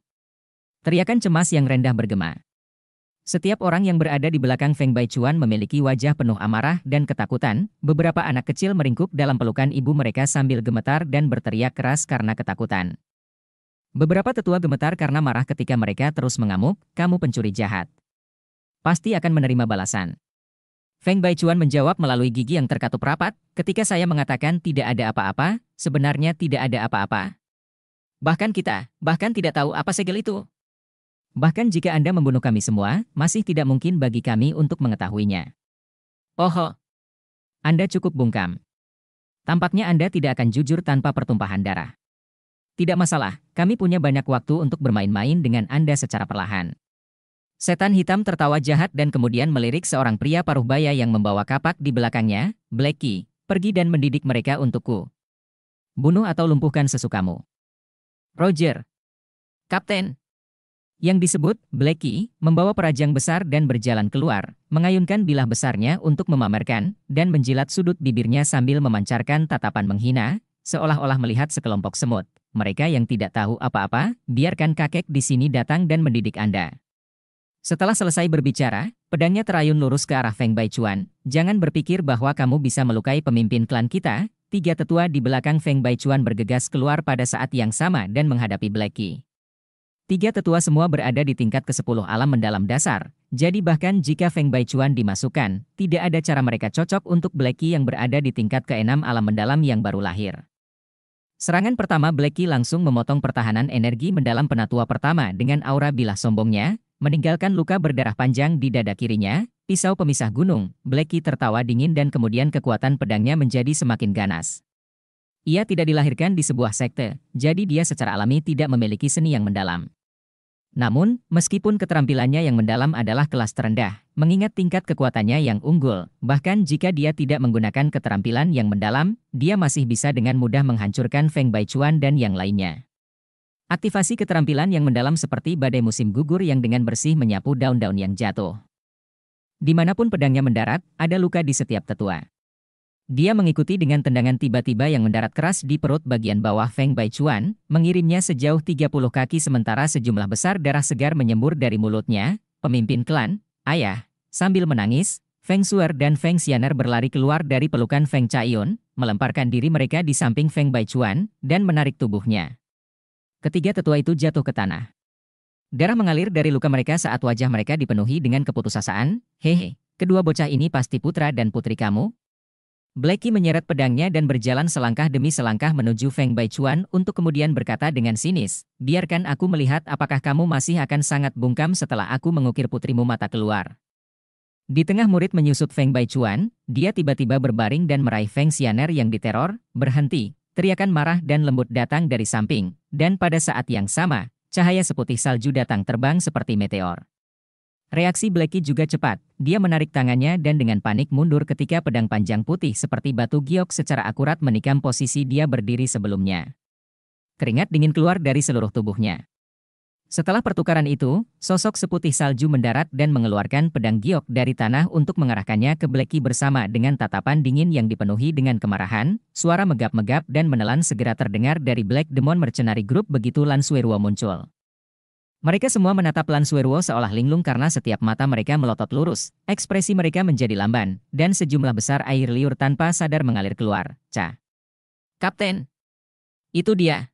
Teriakan cemas yang rendah bergema. Setiap orang yang berada di belakang Feng Baichuan memiliki wajah penuh amarah dan ketakutan. Beberapa anak kecil meringkuk dalam pelukan ibu mereka sambil gemetar dan berteriak keras karena ketakutan. Beberapa tetua gemetar karena marah ketika mereka terus mengamuk, "Kamu pencuri jahat. Pasti akan menerima balasan." Feng Baichuan menjawab melalui gigi yang terkatup rapat, "Ketika saya mengatakan tidak ada apa-apa, sebenarnya tidak ada apa-apa. Bahkan kita, bahkan tidak tahu apa segel itu." Bahkan jika Anda membunuh kami semua, masih tidak mungkin bagi kami untuk mengetahuinya. Oho! Anda cukup bungkam. Tampaknya Anda tidak akan jujur tanpa pertumpahan darah. Tidak masalah, kami punya banyak waktu untuk bermain-main dengan Anda secara perlahan. Setan hitam tertawa jahat dan kemudian melirik seorang pria paruh baya yang membawa kapak di belakangnya, Blacky, pergi dan mendidik mereka untukku. Bunuh atau lumpuhkan sesukamu. Roger. Kapten, yang disebut Blackie, membawa perajang besar dan berjalan keluar, mengayunkan bilah besarnya untuk memamerkan, dan menjilat sudut bibirnya sambil memancarkan tatapan menghina, seolah-olah melihat sekelompok semut. Mereka yang tidak tahu apa-apa, biarkan kakek di sini datang dan mendidik Anda. Setelah selesai berbicara, pedangnya terayun lurus ke arah Feng Bai Chuan. Jangan berpikir bahwa kamu bisa melukai pemimpin klan kita. Tiga tetua di belakang Feng Bai Chuan bergegas keluar pada saat yang sama dan menghadapi Blackie. Tiga tetua semua berada di tingkat ke-10 alam mendalam dasar, jadi bahkan jika Feng Baichuan dimasukkan, tidak ada cara mereka cocok untuk Blackie yang berada di tingkat ke-6 alam mendalam yang baru lahir. Serangan pertama Blackie langsung memotong pertahanan energi mendalam penatua pertama dengan aura bilah sombongnya, meninggalkan luka berdarah panjang di dada kirinya, pisau pemisah gunung, Blackie tertawa dingin dan kemudian kekuatan pedangnya menjadi semakin ganas. Ia tidak dilahirkan di sebuah sekte, jadi dia secara alami tidak memiliki seni yang mendalam. Namun, meskipun keterampilannya yang mendalam adalah kelas terendah, mengingat tingkat kekuatannya yang unggul, bahkan jika dia tidak menggunakan keterampilan yang mendalam, dia masih bisa dengan mudah menghancurkan Feng Baichuan dan yang lainnya. Aktivasi keterampilan yang mendalam seperti badai musim gugur yang dengan bersih menyapu daun-daun yang jatuh. Dimanapun pedangnya mendarat, ada luka di setiap tetua. Dia mengikuti dengan tendangan tiba-tiba yang mendarat keras di perut bagian bawah Feng Baichuan, mengirimnya sejauh 30 kaki sementara sejumlah besar darah segar menyembur dari mulutnya, pemimpin klan, ayah. Sambil menangis, Feng Suer dan Feng Xianer berlari keluar dari pelukan Feng Chaiyun, melemparkan diri mereka di samping Feng Baichuan, dan menarik tubuhnya. Ketiga tetua itu jatuh ke tanah. Darah mengalir dari luka mereka saat wajah mereka dipenuhi dengan keputusasaan, hehe, kedua bocah ini pasti putra dan putri kamu, Blackie menyeret pedangnya dan berjalan selangkah demi selangkah menuju Feng Baichuan untuk kemudian berkata dengan sinis, biarkan aku melihat apakah kamu masih akan sangat bungkam setelah aku mengukir putrimu mata keluar. Di tengah murid menyusut Feng Baichuan, dia tiba-tiba berbaring dan meraih Feng Xianer yang diteror, berhenti, teriakan marah dan lembut datang dari samping, dan pada saat yang sama, cahaya seputih salju datang terbang seperti meteor. Reaksi Blacky juga cepat. Dia menarik tangannya dan dengan panik mundur ketika pedang panjang putih seperti batu giok secara akurat menikam posisi dia berdiri sebelumnya. Keringat dingin keluar dari seluruh tubuhnya. Setelah pertukaran itu, sosok seputih salju mendarat dan mengeluarkan pedang giok dari tanah untuk mengarahkannya ke Blacky bersama dengan tatapan dingin yang dipenuhi dengan kemarahan, suara megap-megap dan menelan segera terdengar dari Black Demon Mercenary Group begitu Lan muncul. Mereka semua menatap Lan Suerwo seolah linglung karena setiap mata mereka melotot lurus, ekspresi mereka menjadi lamban, dan sejumlah besar air liur tanpa sadar mengalir keluar. Ca. Kapten. Itu dia.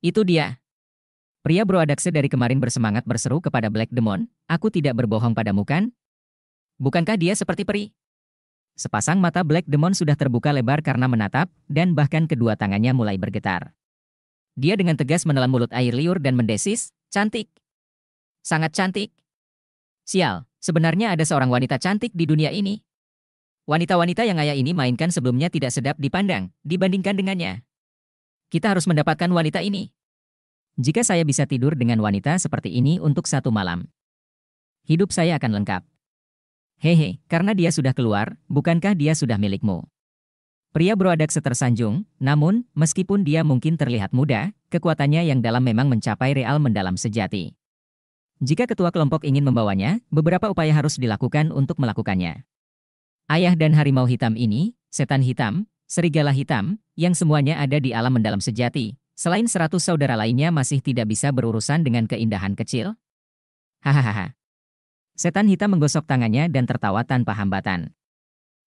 Itu dia. Pria berodakse dari kemarin bersemangat berseru kepada Black Demon, aku tidak berbohong padamu kan? Bukankah dia seperti peri? Sepasang mata Black Demon sudah terbuka lebar karena menatap, dan bahkan kedua tangannya mulai bergetar. Dia dengan tegas menelan mulut air liur dan mendesis, Cantik. Sangat cantik. Sial, sebenarnya ada seorang wanita cantik di dunia ini. Wanita-wanita yang ayah ini mainkan sebelumnya tidak sedap dipandang dibandingkan dengannya. Kita harus mendapatkan wanita ini. Jika saya bisa tidur dengan wanita seperti ini untuk satu malam, hidup saya akan lengkap. Hehe, karena dia sudah keluar, bukankah dia sudah milikmu? Pria berodak tersanjung, namun, meskipun dia mungkin terlihat muda, kekuatannya yang dalam memang mencapai real mendalam sejati. Jika ketua kelompok ingin membawanya, beberapa upaya harus dilakukan untuk melakukannya. Ayah dan harimau hitam ini, setan hitam, serigala hitam, yang semuanya ada di alam mendalam sejati, selain seratus saudara lainnya masih tidak bisa berurusan dengan keindahan kecil. Hahaha. Setan hitam menggosok tangannya dan tertawa tanpa hambatan.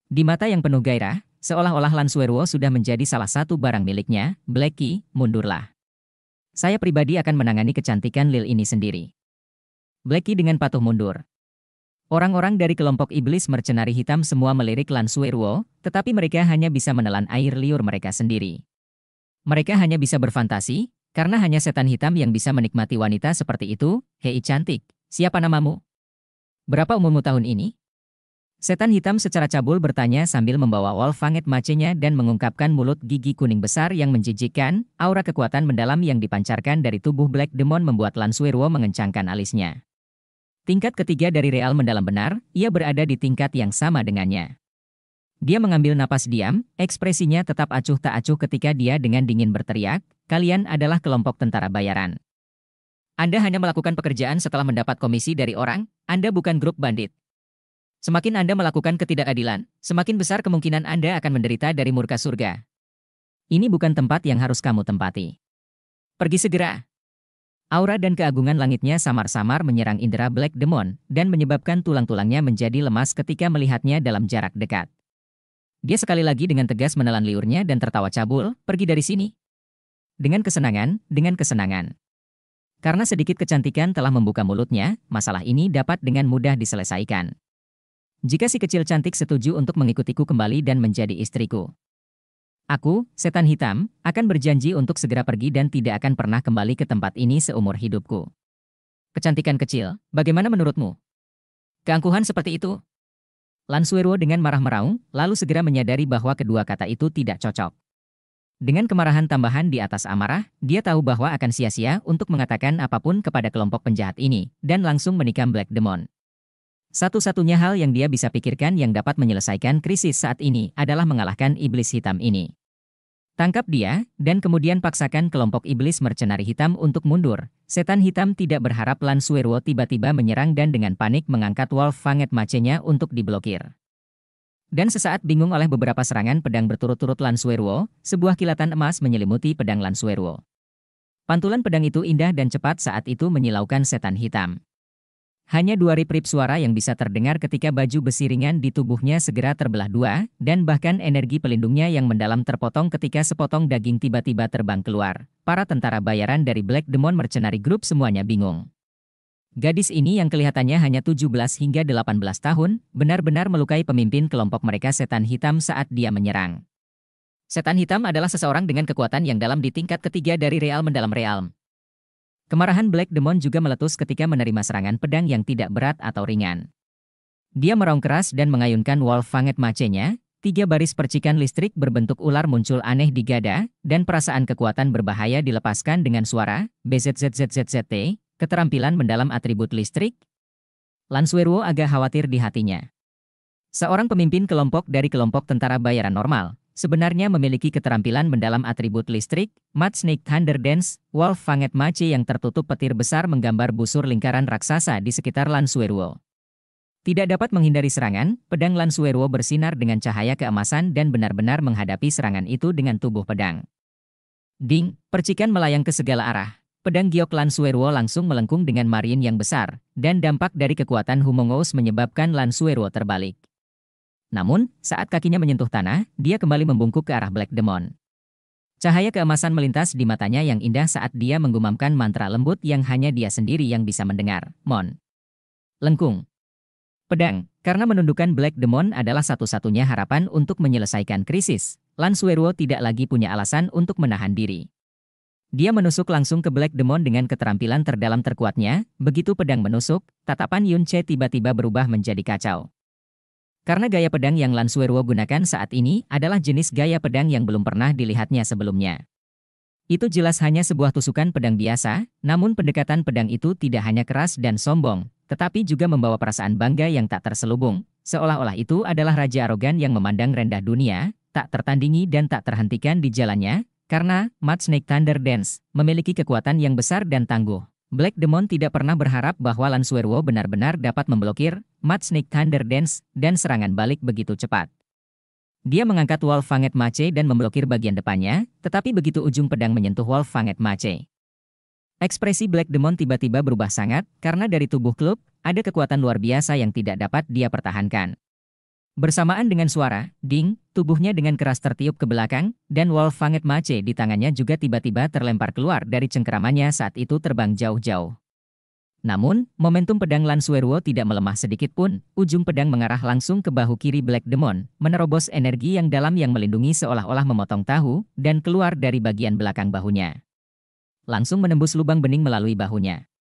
Di mata yang penuh gairah, Seolah-olah Lansuero sudah menjadi salah satu barang miliknya, Blackie, mundurlah. Saya pribadi akan menangani kecantikan Lil ini sendiri. Blackie dengan patuh mundur. Orang-orang dari kelompok iblis mercenari hitam semua melirik Lansuero, tetapi mereka hanya bisa menelan air liur mereka sendiri. Mereka hanya bisa berfantasi, karena hanya setan hitam yang bisa menikmati wanita seperti itu, hei cantik, siapa namamu? Berapa umurmu tahun ini? Setan hitam secara cabul bertanya sambil membawa Wolfanget macenya dan mengungkapkan mulut gigi kuning besar yang menjijikkan, aura kekuatan mendalam yang dipancarkan dari tubuh Black Demon membuat Lansuirwo mengencangkan alisnya. Tingkat ketiga dari Real mendalam benar, ia berada di tingkat yang sama dengannya. Dia mengambil napas diam, ekspresinya tetap acuh tak acuh ketika dia dengan dingin berteriak, kalian adalah kelompok tentara bayaran. Anda hanya melakukan pekerjaan setelah mendapat komisi dari orang, Anda bukan grup bandit. Semakin Anda melakukan ketidakadilan, semakin besar kemungkinan Anda akan menderita dari murka surga. Ini bukan tempat yang harus kamu tempati. Pergi segera. Aura dan keagungan langitnya samar-samar menyerang indera Black Demon dan menyebabkan tulang-tulangnya menjadi lemas ketika melihatnya dalam jarak dekat. Dia sekali lagi dengan tegas menelan liurnya dan tertawa cabul, pergi dari sini. Dengan kesenangan, dengan kesenangan. Karena sedikit kecantikan telah membuka mulutnya, masalah ini dapat dengan mudah diselesaikan. Jika si kecil cantik setuju untuk mengikutiku kembali dan menjadi istriku. Aku, setan hitam, akan berjanji untuk segera pergi dan tidak akan pernah kembali ke tempat ini seumur hidupku. Kecantikan kecil, bagaimana menurutmu? Keangkuhan seperti itu? Lansuero dengan marah meraung, lalu segera menyadari bahwa kedua kata itu tidak cocok. Dengan kemarahan tambahan di atas amarah, dia tahu bahwa akan sia-sia untuk mengatakan apapun kepada kelompok penjahat ini, dan langsung menikam Black Demon. Satu-satunya hal yang dia bisa pikirkan yang dapat menyelesaikan krisis saat ini adalah mengalahkan iblis hitam ini. Tangkap dia, dan kemudian paksakan kelompok iblis mercenari hitam untuk mundur. Setan hitam tidak berharap Lansuero tiba-tiba menyerang dan dengan panik mengangkat Wolf Fanget macenya untuk diblokir. Dan sesaat bingung oleh beberapa serangan pedang berturut-turut Lansuero, sebuah kilatan emas menyelimuti pedang Lansuero. Pantulan pedang itu indah dan cepat saat itu menyilaukan setan hitam. Hanya dua rip-rip suara yang bisa terdengar ketika baju besi ringan di tubuhnya segera terbelah dua, dan bahkan energi pelindungnya yang mendalam terpotong ketika sepotong daging tiba-tiba terbang keluar. Para tentara bayaran dari Black Demon Mercenary Group semuanya bingung. Gadis ini yang kelihatannya hanya 17 hingga 18 tahun, benar-benar melukai pemimpin kelompok mereka setan hitam saat dia menyerang. Setan hitam adalah seseorang dengan kekuatan yang dalam di tingkat ketiga dari Real Mendalam Realm. Kemarahan Black Demon juga meletus ketika menerima serangan pedang yang tidak berat atau ringan. Dia meraung keras dan mengayunkan Fanget Macenya, tiga baris percikan listrik berbentuk ular muncul aneh di gada, dan perasaan kekuatan berbahaya dilepaskan dengan suara, BZZZZZT, keterampilan mendalam atribut listrik. Lansueruo agak khawatir di hatinya. Seorang pemimpin kelompok dari kelompok tentara bayaran normal, sebenarnya memiliki keterampilan mendalam atribut listrik, Mad Snake Thunder Dance, Wolf Fanget Machi yang tertutup petir besar menggambar busur lingkaran raksasa di sekitar Lansuero. Tidak dapat menghindari serangan, pedang Lansuero bersinar dengan cahaya keemasan dan benar-benar menghadapi serangan itu dengan tubuh pedang. Ding, percikan melayang ke segala arah. Pedang Giok Lansueruo langsung melengkung dengan marin yang besar, dan dampak dari kekuatan Humongous menyebabkan Lansueruo terbalik. Namun, saat kakinya menyentuh tanah, dia kembali membungkuk ke arah Black Demon. Cahaya keemasan melintas di matanya yang indah saat dia menggumamkan mantra lembut yang hanya dia sendiri yang bisa mendengar, Mon. Lengkung. Pedang, karena menundukkan Black Demon adalah satu-satunya harapan untuk menyelesaikan krisis, Lansueruo tidak lagi punya alasan untuk menahan diri. Dia menusuk langsung ke Black Demon dengan keterampilan terdalam terkuatnya, begitu pedang menusuk, tatapan Yun Che tiba-tiba berubah menjadi kacau. Karena gaya pedang yang Lansuero gunakan saat ini adalah jenis gaya pedang yang belum pernah dilihatnya sebelumnya. Itu jelas hanya sebuah tusukan pedang biasa, namun pendekatan pedang itu tidak hanya keras dan sombong, tetapi juga membawa perasaan bangga yang tak terselubung, seolah-olah itu adalah raja arogan yang memandang rendah dunia, tak tertandingi dan tak terhentikan di jalannya, karena Mad Snake Thunder Dance memiliki kekuatan yang besar dan tangguh. Black Demon tidak pernah berharap bahwa Lansuerwo benar-benar dapat memblokir Mad Snake Thunder Dance dan serangan balik begitu cepat. Dia mengangkat Wall Fanget Mace dan memblokir bagian depannya, tetapi begitu ujung pedang menyentuh Wall Fanget Mace. Ekspresi Black Demon tiba-tiba berubah sangat, karena dari tubuh klub, ada kekuatan luar biasa yang tidak dapat dia pertahankan. Bersamaan dengan suara, ding, tubuhnya dengan keras tertiup ke belakang, dan Wolfanget Mace di tangannya juga tiba-tiba terlempar keluar dari cengkeramannya saat itu terbang jauh-jauh. Namun, momentum pedang Lansueruo tidak melemah sedikit pun, ujung pedang mengarah langsung ke bahu kiri Black Demon, menerobos energi yang dalam yang melindungi seolah-olah memotong tahu, dan keluar dari bagian belakang bahunya. Langsung menembus lubang bening melalui bahunya.